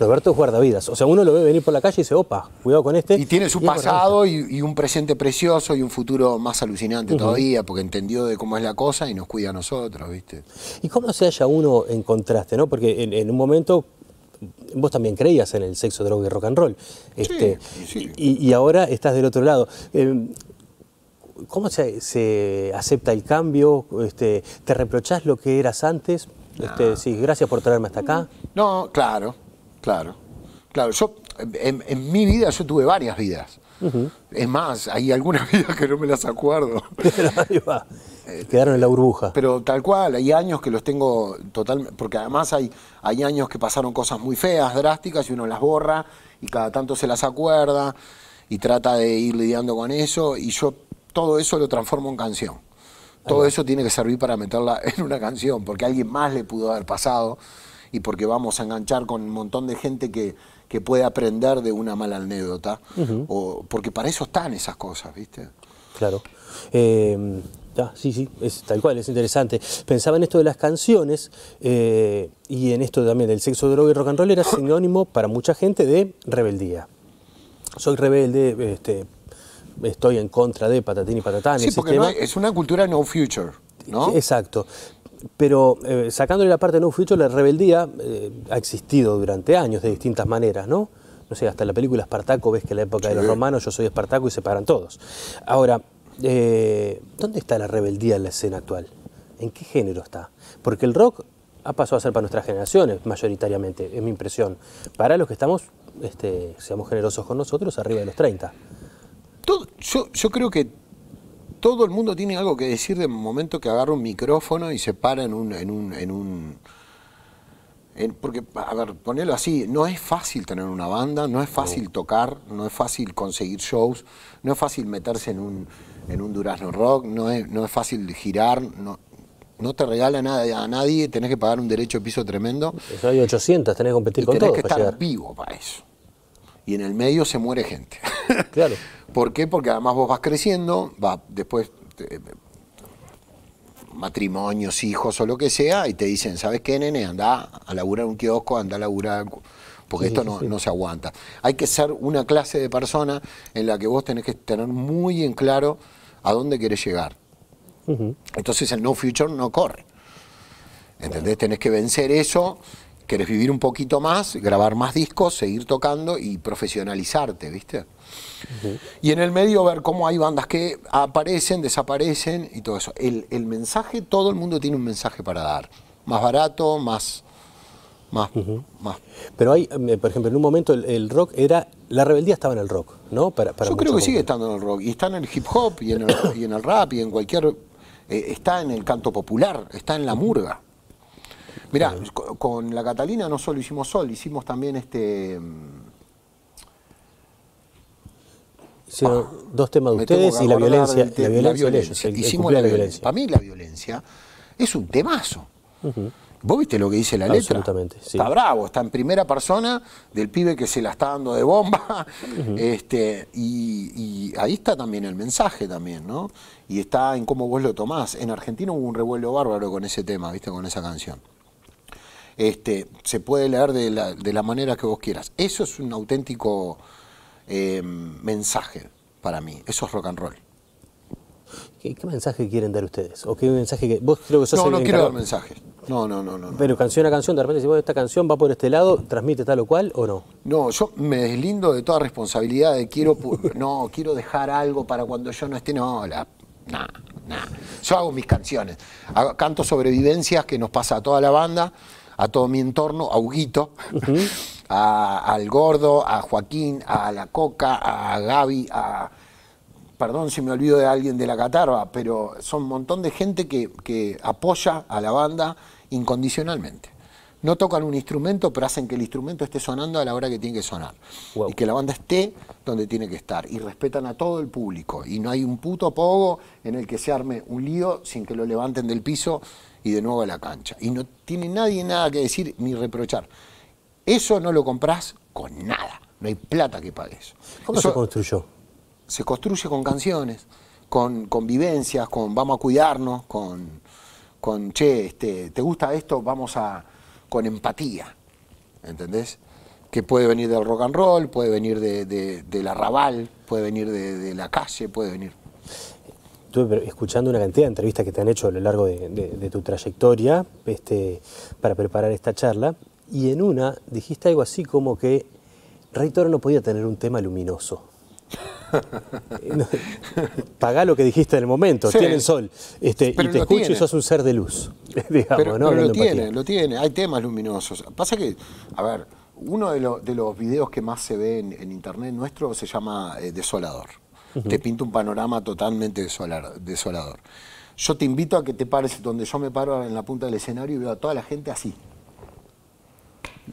Speaker 1: Norberto es guardavidas. O sea, uno lo ve venir por la calle y dice, opa, cuidado con este. Y tiene su pasado
Speaker 2: y, un presente precioso y un futuro más alucinante todavía, porque entendió de cómo es la cosa y nos cuida a nosotros, ¿viste? ¿Y cómo se halla uno en contraste, no? Porque en un
Speaker 1: momento vos también creías en el sexo, droga y rock and roll. Este, Y, ahora estás del otro lado. Eh, ¿Cómo se, acepta el cambio? Este, ¿Te reprochás lo que eras antes? Este, ah. sí, gracias por traerme hasta acá.
Speaker 2: No, claro, claro. Claro, yo en mi vida yo tuve varias vidas. Es más, hay algunas (laughs) vidas que no me las acuerdo. Quedaron en la burbuja. Pero tal cual, hay años que los tengo totalmente. Porque además hay, hay años que pasaron cosas muy feas, drásticas, y uno las borra y cada tanto se las acuerda y trata de ir lidiando con eso. Y yo todo eso lo transformo en canción. Todo eso tiene que servir para meterla (laughs) en una canción, porque a alguien más le pudo haber pasado y porque vamos a enganchar con un montón de gente que, que puede aprender de una mala anécdota, o, porque para eso están esas cosas, ¿viste?
Speaker 1: Claro. Em, sí, sí, es tal cual, es interesante. Pensaba en esto de las canciones eh, y en esto también del sexo, droga y rock and roll era sinónimo para mucha gente de rebeldía. Soy rebelde, este, estoy en contra de patatín y patatán. Sí, este, es una cultura no future. ¿No? Exacto pero eh, sacándole la parte de No Future, la rebeldía eh, ha existido durante años de distintas maneras, ¿no? No sé, hasta la película Espartaco ves que en la época de los romanos yo soy Espartaco y se paran todos. Ahora, eh, ¿dónde está la rebeldía en la escena actual? ¿En qué género está? Porque el rock ha pasado a ser para nuestras generaciones, mayoritariamente, es mi impresión. Para los que estamos, este, seamos generosos con nosotros, arriba de los 30.
Speaker 2: yo, yo creo que todo el mundo tiene algo que decir de momento que agarra un micrófono y se para en un... En un, en un porque, a ver, ponelo así, no es fácil tener una banda, no es fácil tocar, no es fácil conseguir shows, no es fácil meterse en un, en un durazno rock, no es, no es fácil girar, no, no te regala nada a nadie, tenés que pagar un derecho de piso tremendo.
Speaker 1: Eso hay 800,
Speaker 2: tenés que competir con todos que estar vivo para eso y en el medio se muere gente. (laughs) Claro. ¿Por qué? Porque además vos vas creciendo, va después eh, matrimonios, hijos o lo que sea, y te dicen, ¿sabes qué, nene? Anda a laburar un kiosco, anda a laburar, porque esto no, se aguanta. Hay que ser una clase de persona en la que vos tenés que tener muy en claro a dónde querés llegar. Entonces el no future no corre. ¿Entendés? Tenés que vencer eso querés vivir un poquito más, grabar más discos, seguir tocando y profesionalizarte, ¿viste? Y en el medio ver cómo hay bandas que aparecen, desaparecen y todo eso. El, mensaje, todo el mundo tiene un mensaje para dar. Más barato, más... Más,
Speaker 1: más. Pero hay, eh, por ejemplo, en un momento el, rock era, la rebeldía estaba en el rock, ¿no? Para,
Speaker 2: para Yo creo que sigue estando en el rock, y está en el hip hop, y en el, y en el rap, y en cualquier... Eh, está en el canto popular, está en la murga. Mirá, con la Catalina no solo hicimos sol, hicimos también este... Mm, dos temas de ustedes y la violencia, la violencia, hicimos la, violencia. Para mí la violencia es un temazo. ¿Vos viste lo que dice la letra? Absolutamente, Está bravo, está en primera persona del pibe que se la está dando de bomba. este, y, ahí está también el mensaje también, ¿no? Y está en cómo vos lo tomás. En Argentina hubo un revuelo bárbaro con ese tema, ¿viste? Con esa canción. Este, se puede leer de la, manera que vos quieras. Eso es un auténtico eh, mensaje para mí, eso es rock and roll. ¿Qué, mensaje quieren dar ustedes? ¿O qué
Speaker 1: mensaje que vos creo que sos No, no quiero dar
Speaker 2: mensajes. No, no, no, no.
Speaker 1: Pero canción a canción, de repente si vos esta canción va por
Speaker 2: este lado, transmite tal o cual o no. No, yo me deslindo de toda responsabilidad de quiero (laughs) no, quiero dejar algo para cuando yo no esté, no, la Yo hago mis canciones. canto sobrevivencias que nos pasa a toda la banda a todo mi entorno, a Huguito, (laughs) al Gordo, a Joaquín, a La Coca, a Gaby, a... Perdón si me olvido de alguien de la Catarba, pero son un montón de gente que, apoya a la banda incondicionalmente. No tocan un instrumento, pero hacen que el instrumento esté sonando a la hora que tiene que sonar. Y que la banda esté donde tiene que estar. Y respetan a todo el público. Y no hay un puto pogo en el que se arme un lío sin que lo levanten del piso y de nuevo a la cancha. Y no tiene nadie nada que decir ni reprochar. Eso no lo compras con nada. No hay plata que pague eso. ¿Cómo se construyó? Se construye con canciones, con, convivencias vivencias, con vamos a cuidarnos, con, con che, este, ¿te gusta esto? Vamos a. con empatía. ¿Entendés? que puede venir del rock and roll, puede venir de, de, del arrabal, puede venir de la calle, puede venir
Speaker 1: estuve escuchando una cantidad de entrevistas que te han hecho a lo largo de, tu trayectoria este, para preparar esta charla, y en una dijiste algo así como que Rey no podía tener un tema luminoso. (laughs) Pagá lo que dijiste en el momento, tiene el sol. Este, y te escucho y sos un ser de luz. (laughs) pero, ¿no? lo tiene,
Speaker 2: lo tiene. Hay temas luminosos. Pasa que, a ver, uno de, los videos que más se ve en, internet nuestro se llama eh, Desolador te pinta un panorama totalmente desolador. Yo te invito a que te pares donde yo me paro en la punta del escenario y veo a toda la gente así.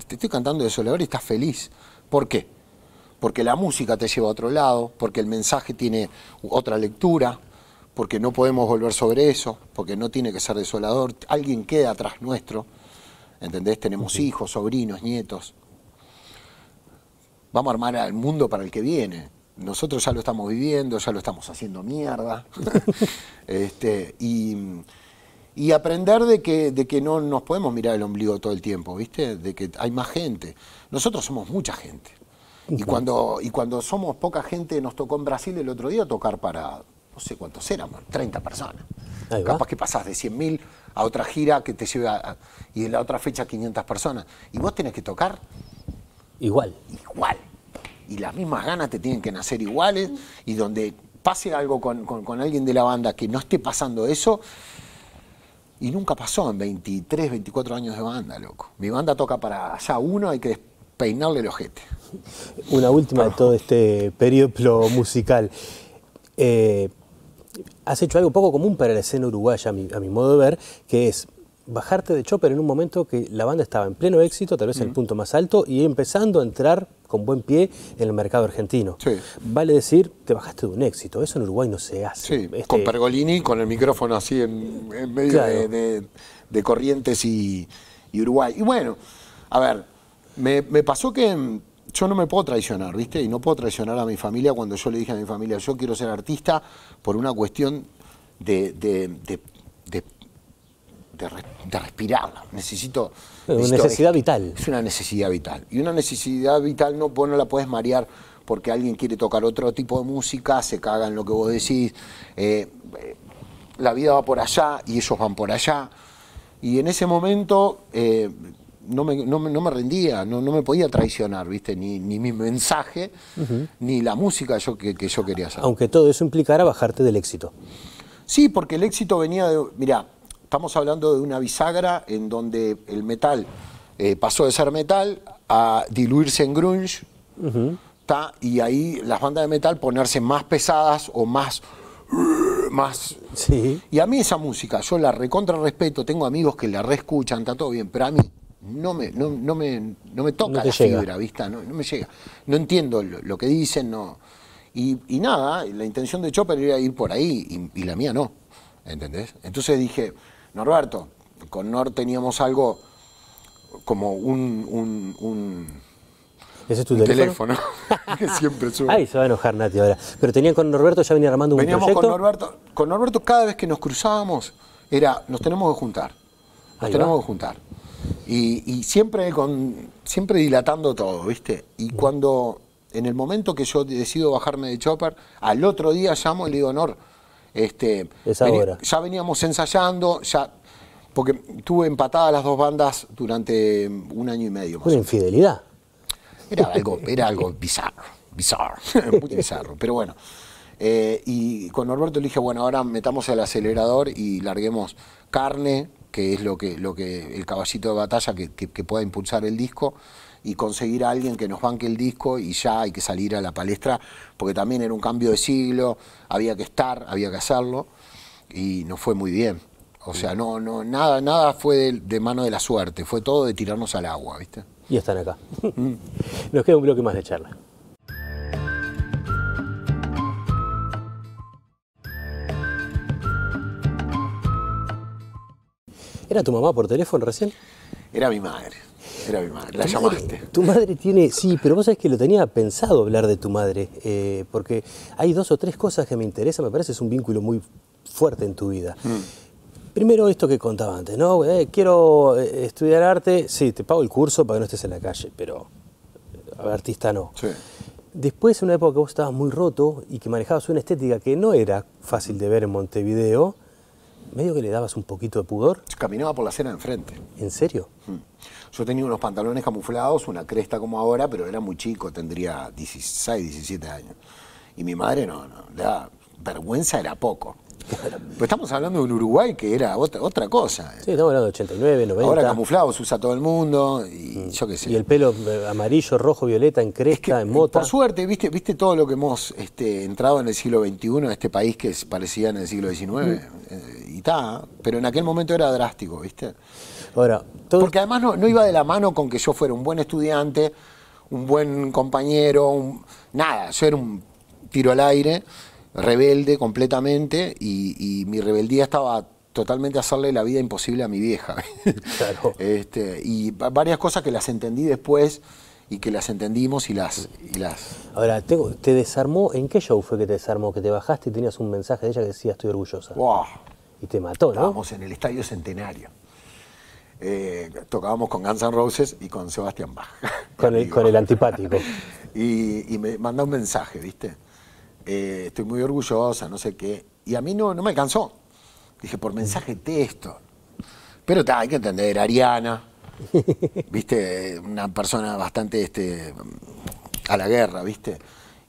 Speaker 2: Te estoy cantando desolador y estás feliz. ¿Por qué? Porque la música te lleva a otro lado, porque el mensaje tiene otra lectura, porque no podemos volver sobre eso, porque no tiene que ser desolador. Alguien queda atrás nuestro, ¿entendés? Tenemos hijos, sobrinos, nietos. Vamos a armar al mundo para el que viene nosotros ya lo estamos viviendo, ya lo estamos haciendo mierda. (laughs) Este, y, aprender de que, de que no nos podemos mirar el ombligo todo el tiempo, ¿viste? De que hay más gente. Nosotros somos mucha gente. Y cuando, y cuando somos poca gente, nos tocó en Brasil el otro día tocar para, no sé cuántos éramos, 30 personas. Capaz que pasás de 100.000 a otra gira que te lleva y en la otra fecha 500 personas. Y vos tenés que tocar. Igual. Igual y las mismas ganas te tienen que nacer iguales y donde pase algo con, alguien de la banda que no esté pasando eso, y nunca pasó en 23, 24 años de banda, loco. Mi banda toca para allá uno, hay que peinarle el ojete.
Speaker 1: Una última de todo este periplo musical. Eh, has hecho algo poco común para la escena uruguaya, a mi modo de ver, que es bajarte de chopper en un momento que la banda estaba en pleno éxito, tal vez el punto más alto, y empezando a entrar con buen pie en el mercado argentino. Vale decir, te bajaste de un éxito, eso en Uruguay no se hace.
Speaker 2: Este con Pergolini, con el micrófono así en, medio de, Corrientes y, Uruguay. Y bueno, a ver, me, pasó que yo no me puedo traicionar, ¿viste? Y no puedo traicionar a mi familia cuando yo le dije a mi familia, yo quiero ser artista por una cuestión de, de de, respirarla. Necesito, una necesidad vital. Es una necesidad vital. Y una necesidad vital no, vos la puedes marear porque alguien quiere tocar otro tipo de música, se caga en lo que vos decís, eh, la vida va por allá y ellos van por allá. Y en ese momento eh, no, me, no, rendía, no, no, me podía traicionar, ¿viste? Ni, ni mi mensaje, ni la música yo, que, yo quería hacer. Aunque todo eso implicara bajarte del éxito. Sí, porque el éxito venía de. Mirá, estamos hablando de una bisagra en donde el metal eh, pasó de ser metal a diluirse en grunge, y ahí las bandas de metal ponerse más pesadas o más... Más. Y a mí esa música, yo la recontra respeto, tengo amigos que la reescuchan, está todo bien, pero a mí no me, no, me, me toca la fibra, ¿viste? No, me llega. No entiendo lo, que dicen, no. Y, nada, la intención de Chopper era ir por ahí y, y la mía no. ¿Entendés? Entonces dije, Norberto, con Nor teníamos algo como un, teléfono? (laughs) que siempre sube. Ay,
Speaker 1: se va a enojar Nati ahora. Pero tenían con Norberto, ya venía armando un Veníamos Con Norberto,
Speaker 2: con Norberto cada vez que nos cruzábamos era, nos tenemos que juntar. Nos tenemos que juntar. Y, siempre, con, siempre dilatando todo, ¿viste? Y cuando, en el momento que yo decido bajarme de Chopper, al otro día llamo y le digo, Nor, este, ya veníamos ensayando, ya porque tuve empatadas las dos bandas durante un año y medio. Más Una infidelidad. Era algo, era bizarro, bizarro, (laughs) muy bizarro, pero bueno. Eh, y con Norberto le dije, bueno, ahora metamos el acelerador y larguemos carne, que es lo que, lo que el caballito de batalla que pueda impulsar el disco y conseguir a alguien que nos banque el disco y ya hay que salir a la palestra, porque también era un cambio de siglo, había que estar, había que hacerlo, y no fue muy bien. O sea, no, no, nada, nada fue de, de mano de la suerte, fue todo de tirarnos al agua, ¿viste? Y están acá. (laughs) nos queda un bloque más de charla.
Speaker 1: ¿Era tu mamá por teléfono recién?
Speaker 2: Era mi madre. Era mi madre, la llamaste.
Speaker 1: tu madre tiene, sí, pero vos sabés que lo tenía pensado hablar de tu madre, eh, porque hay dos o tres cosas que me interesan, me parece es un vínculo muy fuerte en tu vida. Mm. Primero esto que contaba antes, ¿no? Eh, quiero eh, estudiar arte, sí, te pago el curso para que no estés en la calle, pero artista no. Después, en una época que vos estabas muy roto y que manejabas una estética que no era fácil de ver en Montevideo, medio que le dabas un
Speaker 2: poquito de pudor. Caminaba por la acera enfrente. ¿En serio? Mm. Yo tenía unos pantalones camuflados, una cresta como ahora, pero era muy chico, tendría 16, 17 años. Y mi madre no, no, vergüenza era poco estamos hablando de un Uruguay que era otra, cosa. Sí, estamos hablando de 89, 90. Ahora camuflados usa todo el mundo y mm. yo qué el pelo eh, amarillo, rojo, violeta, en cresta, en mota. Por suerte, ¿viste, viste todo lo que hemos este, entrado en el siglo XXI, en este país que parecía en el siglo XIX? Mm. Eh, y está, pero en aquel momento era drástico, ¿viste? Ahora, Porque además no, iba de la mano con que yo fuera un buen estudiante, un buen compañero, nada, yo era un tiro al aire rebelde completamente y, mi rebeldía estaba totalmente a hacerle la vida imposible a mi vieja. (laughs) Este, y varias cosas que las entendí después y que las entendimos y las... las... Ahora, te, desarmó? ¿En qué show
Speaker 1: fue que te desarmó? Que te bajaste y tenías un mensaje de ella que decía estoy orgullosa.
Speaker 2: Y te mató, ¿no? Estábamos en el Estadio Centenario. Eh, tocábamos con Guns N' Roses y con Sebastián Bach. Con el, (laughs) antipático. y, me mandó un mensaje, ¿viste? Eh, estoy muy orgullosa, no sé qué. Y a mí no, no me alcanzó. Dije, por mensaje texto. Pero hay que entender, Ariana, (laughs) viste, una persona bastante este, a la guerra, viste.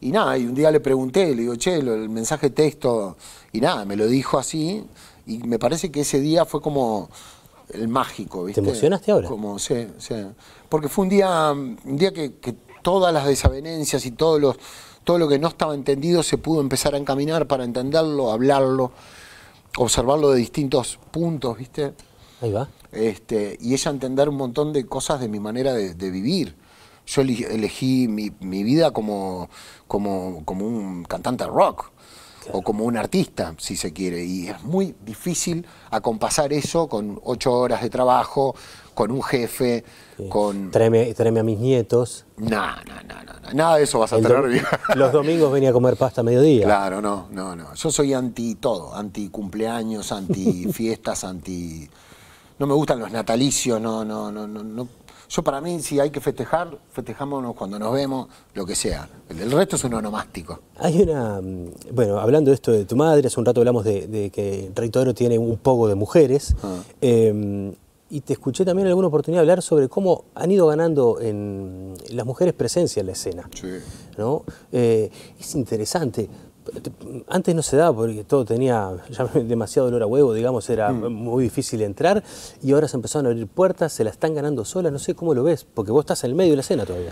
Speaker 2: Y nada, y un día le pregunté, le digo, che, el mensaje texto, y nada, me lo dijo así, y me parece que ese día fue como el mágico, ¿viste? ¿Te emocionaste ahora? Como, sí, sí. Porque fue un día, un día que todas las desavenencias y todos los todo lo que no estaba entendido se pudo empezar a encaminar para entenderlo, hablarlo, observarlo de distintos puntos, ¿viste? Ahí va. Este, y ella entender un montón de cosas de mi manera de, vivir. Yo elegí mi, vida como, como, un cantante rock o como un artista, si se quiere. Y es muy difícil acompasar eso con ocho horas de trabajo, con un jefe, con... a mis nietos. No, no, no, no, nada de eso vas a tener (laughs) Los domingos venía a comer pasta a mediodía. Claro, no, no, no. Yo soy anti todo, anti cumpleaños, anti (laughs) fiestas, anti... No me gustan los natalicios, no, no, no, no, Yo para mí, si hay que festejar, festejámonos cuando nos vemos, lo que sea. El, resto es un onomástico.
Speaker 1: Hay una... Mm, bueno, hablando de esto de tu madre, hace un rato hablamos de, que Rey Toro tiene un poco de mujeres. Ah. Em, y te escuché también en alguna oportunidad hablar sobre cómo han ido ganando en las mujeres presencia en la escena. Sí. Eh, es interesante. Antes no se daba porque todo tenía (laughs) demasiado olor a huevo, digamos, era mm. muy difícil entrar y ahora se empezaron a abrir puertas, se la están ganando solas, no sé cómo lo ves, porque vos estás en el
Speaker 2: medio de la escena todavía.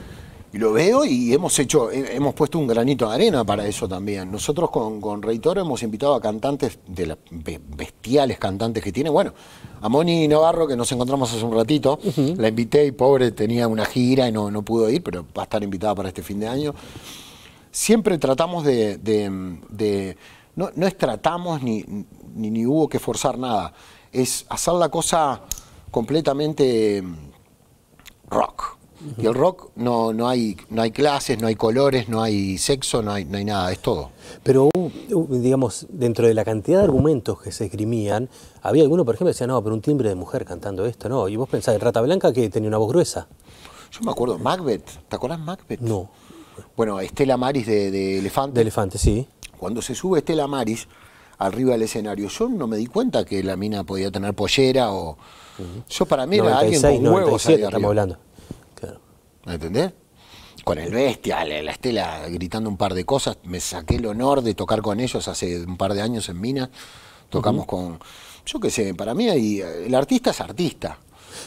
Speaker 2: Y lo veo y hemos hecho, hemos puesto un granito de arena para eso también. Nosotros con, con Reitor hemos invitado a cantantes, de las bestiales cantantes que tiene. Bueno, a Moni Navarro, que nos encontramos hace un ratito, la invité y pobre tenía una gira y no, pudo ir, pero va a estar invitada para este fin de año. Siempre tratamos de. no, es tratamos ni, ni, ni hubo que forzar nada. Es hacer la cosa completamente mm, rock y el rock no, no, hay, no hay clases, no hay colores, no hay sexo, no hay, no hay nada, es todo.
Speaker 1: Pero, uh, uh, digamos, dentro de la cantidad de argumentos que se esgrimían, había alguno, por ejemplo, que decía, no, pero un timbre de mujer cantando esto, no. Y vos pensás, Rata Blanca que tenía una voz gruesa. Yo me
Speaker 2: acuerdo, Macbeth, ¿te acordás Macbeth? No. Bueno, Estela Maris de, Elefante. De Elefante, sí. Cuando se sube Estela Maris arriba del escenario, yo no me di cuenta que la mina podía tener pollera o... Yo para mí era alguien con estamos hablando. ¿Entendés? Con el bestia, la, estela gritando un par de cosas. Me saqué el honor de tocar con ellos hace un par de años en mina. Tocamos con. Yo qué sé, para mí el artista es artista.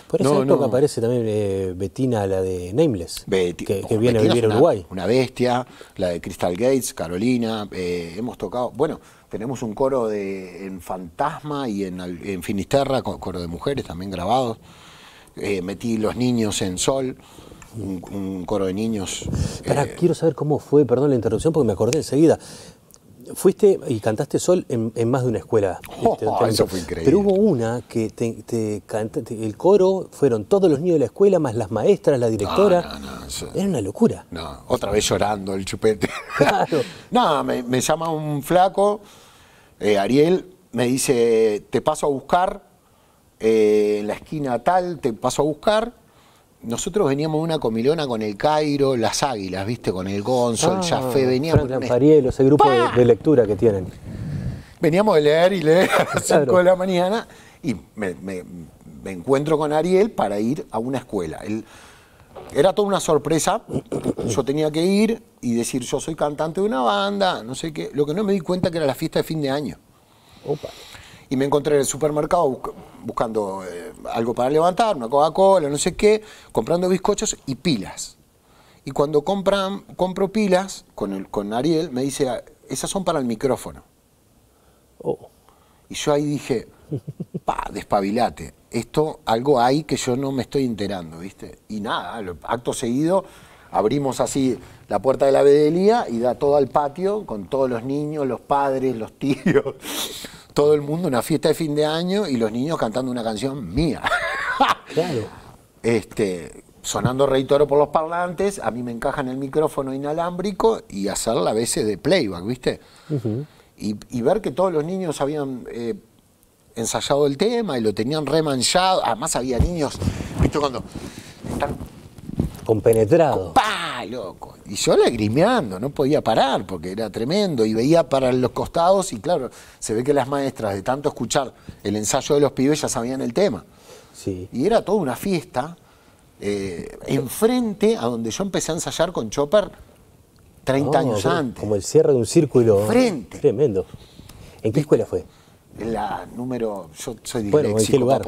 Speaker 2: Por eso no, aparece también eh, Betina, la de Nameless, que, viene Uruguay. Una bestia, la de Crystal Gates, Carolina, eh, hemos tocado, bueno, tenemos un coro de, en Fantasma y en, en Finisterra, coro de mujeres también grabados. Eh, metí los niños en Sol un, coro de niños. Eh, quiero saber cómo fue, perdón la interrupción porque me acordé enseguida.
Speaker 1: Fuiste y cantaste sol en, más de una escuela. (laughs) Ah, eso fue increíble. Pero hubo una que el coro fueron todos los niños de la escuela, más las maestras, la directora.
Speaker 2: Era una locura. No, otra vez llorando el chupete. (laughs) (laughs) no, me, llama un flaco, eh, Ariel, me dice, te paso a buscar eh, en la esquina tal, te paso a buscar nosotros veníamos una comilona con el Cairo, las Águilas, ¿viste? Con el Gonzo, el ah, Jafé, veníamos. Frank este- ese grupo de, lectura que tienen. Veníamos de leer y leer a las 5 de la mañana y me, encuentro con Ariel para ir a una escuela. era toda una sorpresa, yo tenía que ir y decir yo soy cantante de una banda, no sé qué, lo que no me di cuenta que era la fiesta de fin de año. Opa. Y me encontré en el supermercado buscando eh, algo para levantar, una Coca-Cola, no sé qué, comprando bizcochos y pilas. Y cuando compro pilas con, con Ariel, me dice, esas son para el micrófono. Oh. Y yo ahí dije, (laughs) pa, despabilate, esto algo hay que yo no me estoy enterando, ¿viste? Y nada, acto seguido abrimos así la puerta de la vedelía y da todo al patio con todos los niños, los padres, los tíos todo el mundo una fiesta de fin de año y los niños cantando una canción mía. (laughs) Este, sonando Rey por los parlantes, a mí me encajan el micrófono inalámbrico y hacerla a veces de playback, ¿viste? y, ver que todos los niños habían eh, ensayado el tema y lo tenían remanchado. Además había niños, ¿viste? Cuando están Compenetrado. ¡Pah, loco! Y yo lagrimeando, no podía parar porque era tremendo. Y veía para los costados y claro, se ve que las maestras de tanto escuchar el ensayo de los pibes ya sabían el tema. Sí. Y era toda una fiesta eh, enfrente a donde yo empecé a ensayar con Chopper 30 años antes.
Speaker 1: Como el cierre de un círculo. Enfrente.
Speaker 2: Tremendo. ¿En qué escuela fue? la número. Yo soy bueno, ¿en qué (laughs) (laughs) lugar?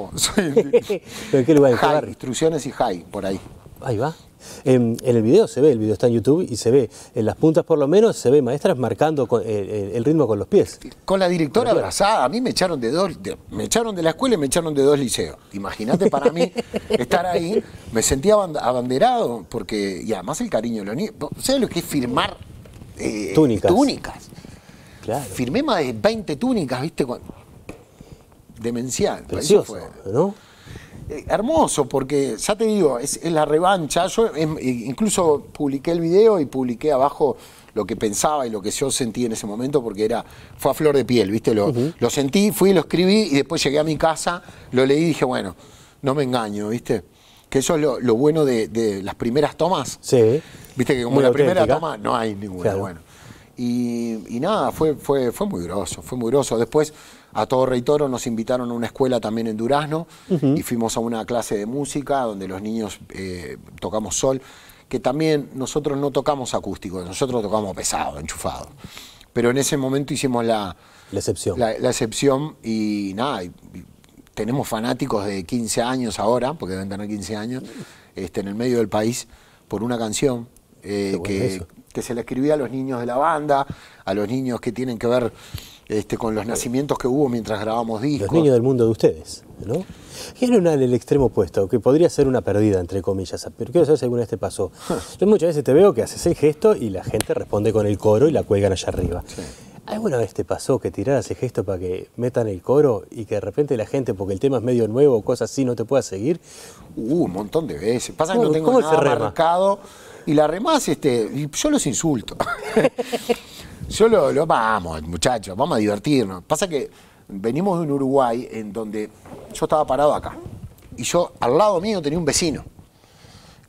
Speaker 1: ¿En qué lugar? instrucciones y high, por ahí. Ahí va. En, el video se ve, el video está en YouTube y se ve, en las puntas por lo menos, se ve maestras marcando eh,
Speaker 2: eh, el, ritmo con los pies. Con la directora abrazada, a mí me echaron de dos, me echaron de la escuela y me echaron de dos liceos. Imagínate para mí (laughs) estar ahí, me sentía abanderado, porque, y además el cariño de los niños, ¿sabes lo que es firmar eh, túnicas? Firmé más de 20 túnicas, ¿viste? Demencial. Precioso, ¿no? Eh, hermoso, porque ya te digo, es, la revancha. Yo em, incluso publiqué el video y publiqué abajo lo que pensaba y lo que yo sentí en ese momento, porque era, fue a flor de piel, ¿viste? Lo, lo sentí, fui, lo escribí y después llegué a mi casa, lo leí y dije, bueno, no me engaño, ¿viste? Que eso es lo, bueno de, las primeras tomas. Sí. Viste que como la primera toma no hay ninguna. Bueno. Y, nada, fue, fue, fue muy groso, fue muy groso. Después a todo Rey Toro nos invitaron a una escuela también en Durazno y fuimos a una clase de música donde los niños eh, tocamos sol, que también nosotros no tocamos acústico, nosotros tocamos pesado, enchufado. Pero en ese momento hicimos la, excepción. La, excepción y nada, tenemos fanáticos de 15 años ahora, porque deben tener 15 años, este, en el medio del país, por una canción eh, que, que se la escribía a los niños de la banda, a los niños que tienen que ver este, con los nacimientos que hubo mientras grabamos discos. Los niños del
Speaker 1: mundo de ustedes, ¿no? Y era el extremo opuesto, que podría ser una pérdida, entre comillas, pero quiero saber si alguna vez te pasó. (laughs) Yo muchas veces te veo que haces el gesto y la gente responde con el coro y la cuelgan allá arriba. ¿Alguna vez te pasó que tirar ese gesto para que metan el coro y que de repente la gente, porque el tema
Speaker 2: es medio nuevo o cosas así, no te pueda seguir? Uh, un montón de veces. Pasa que no tengo marcado y la remas este, yo los insulto. (laughs) Yo lo, vamos, muchachos, vamos a divertirnos. Pasa que venimos de un Uruguay en donde yo estaba parado acá. Y yo al lado mío tenía un vecino.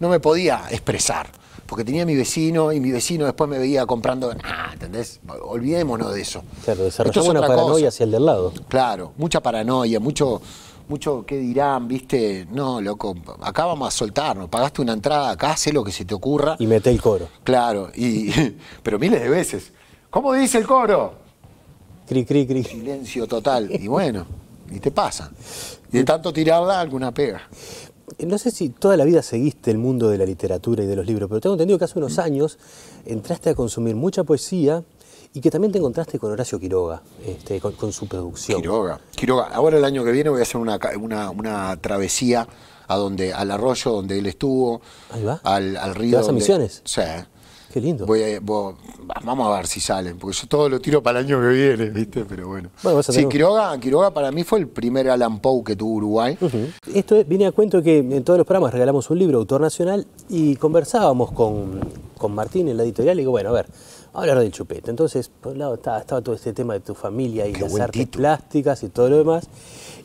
Speaker 2: No me podía expresar, porque tenía mi vecino y mi vecino después me veía comprando. Ah, ¿entendés? Olvidémonos de eso. Claro, desarrolló una paranoia hacia el del lado. Claro, mucha paranoia, mucho, mucho qué dirán, viste. No, loco, acá vamos a soltarnos. Pagaste una entrada acá, sé lo que se te ocurra. Y meté el coro. Claro, (laughs) pero miles de veces. ¿Cómo dice el coro? Cri, cri, cri. Silencio total. Y bueno, y te pasa. (laughs) Y de tanto tirarla, alguna pega.
Speaker 1: No sé si toda la vida seguiste el mundo de la literatura y de los libros, pero tengo entendido que hace unos años entraste a consumir mucha poesía y que también te encontraste con Horacio Quiroga, este, con, su producción.
Speaker 2: Quiroga. Quiroga. Ahora el año que viene voy a hacer una, una, una travesía a donde, al arroyo donde él estuvo, Ahí va. Al, al río. ¿Te vas a Misiones? Sí. Qué lindo. Voy vamos a ver si salen, porque yo todo lo tiro para el año que viene, ¿viste? Pero bueno. Quiroga, Quiroga para mí fue el primer Alan Poe que tuvo Uruguay.
Speaker 1: Esto viene a cuento que en todos los programas regalamos un libro, autor nacional, y conversábamos con, Martín en la editorial y digo, bueno, a ver, hablar del chupete. Entonces, por un lado estaba, todo este tema de tu familia y las artes plásticas y todo lo demás.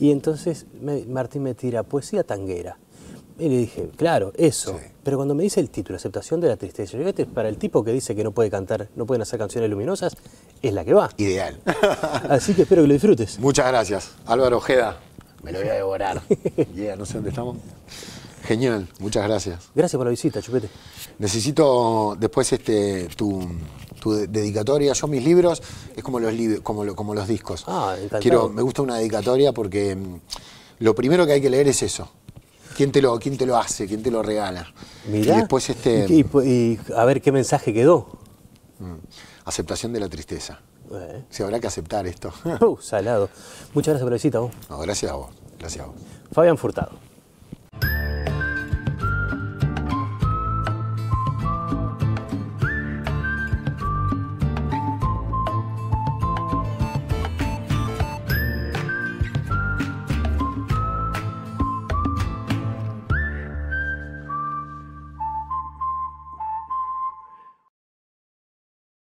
Speaker 1: Y entonces Martín me tira poesía tanguera. Y le dije, claro, eso. Pero cuando me dice el título, aceptación de la tristeza, yo este para el tipo que dice que no puede cantar, no pueden hacer canciones luminosas, es
Speaker 2: la que va. Ideal. (laughs) Así que espero que lo disfrutes. Muchas gracias. Álvaro Ojeda, me lo voy a devorar. (laughs) yeah, no sé dónde estamos. Genial, muchas gracias. Gracias por la visita, Chupete. Necesito después este tu, dedicatoria. Yo mis libros es como los como, los discos. Ah, Quiero, me gusta una dedicatoria porque mm, lo primero que hay que leer es eso. ¿Quién te lo, quién te lo hace? ¿Quién te lo regala? Y después este... Pues, y, a ver, ¿qué mensaje quedó? Mm. Aceptación de la tristeza. Eh. habrá que aceptar esto. (laughs) Uh, salado.
Speaker 1: Muchas gracias por la visita. Vos.
Speaker 2: No, gracias a vos.
Speaker 1: Gracias a vos. Fabián Furtado.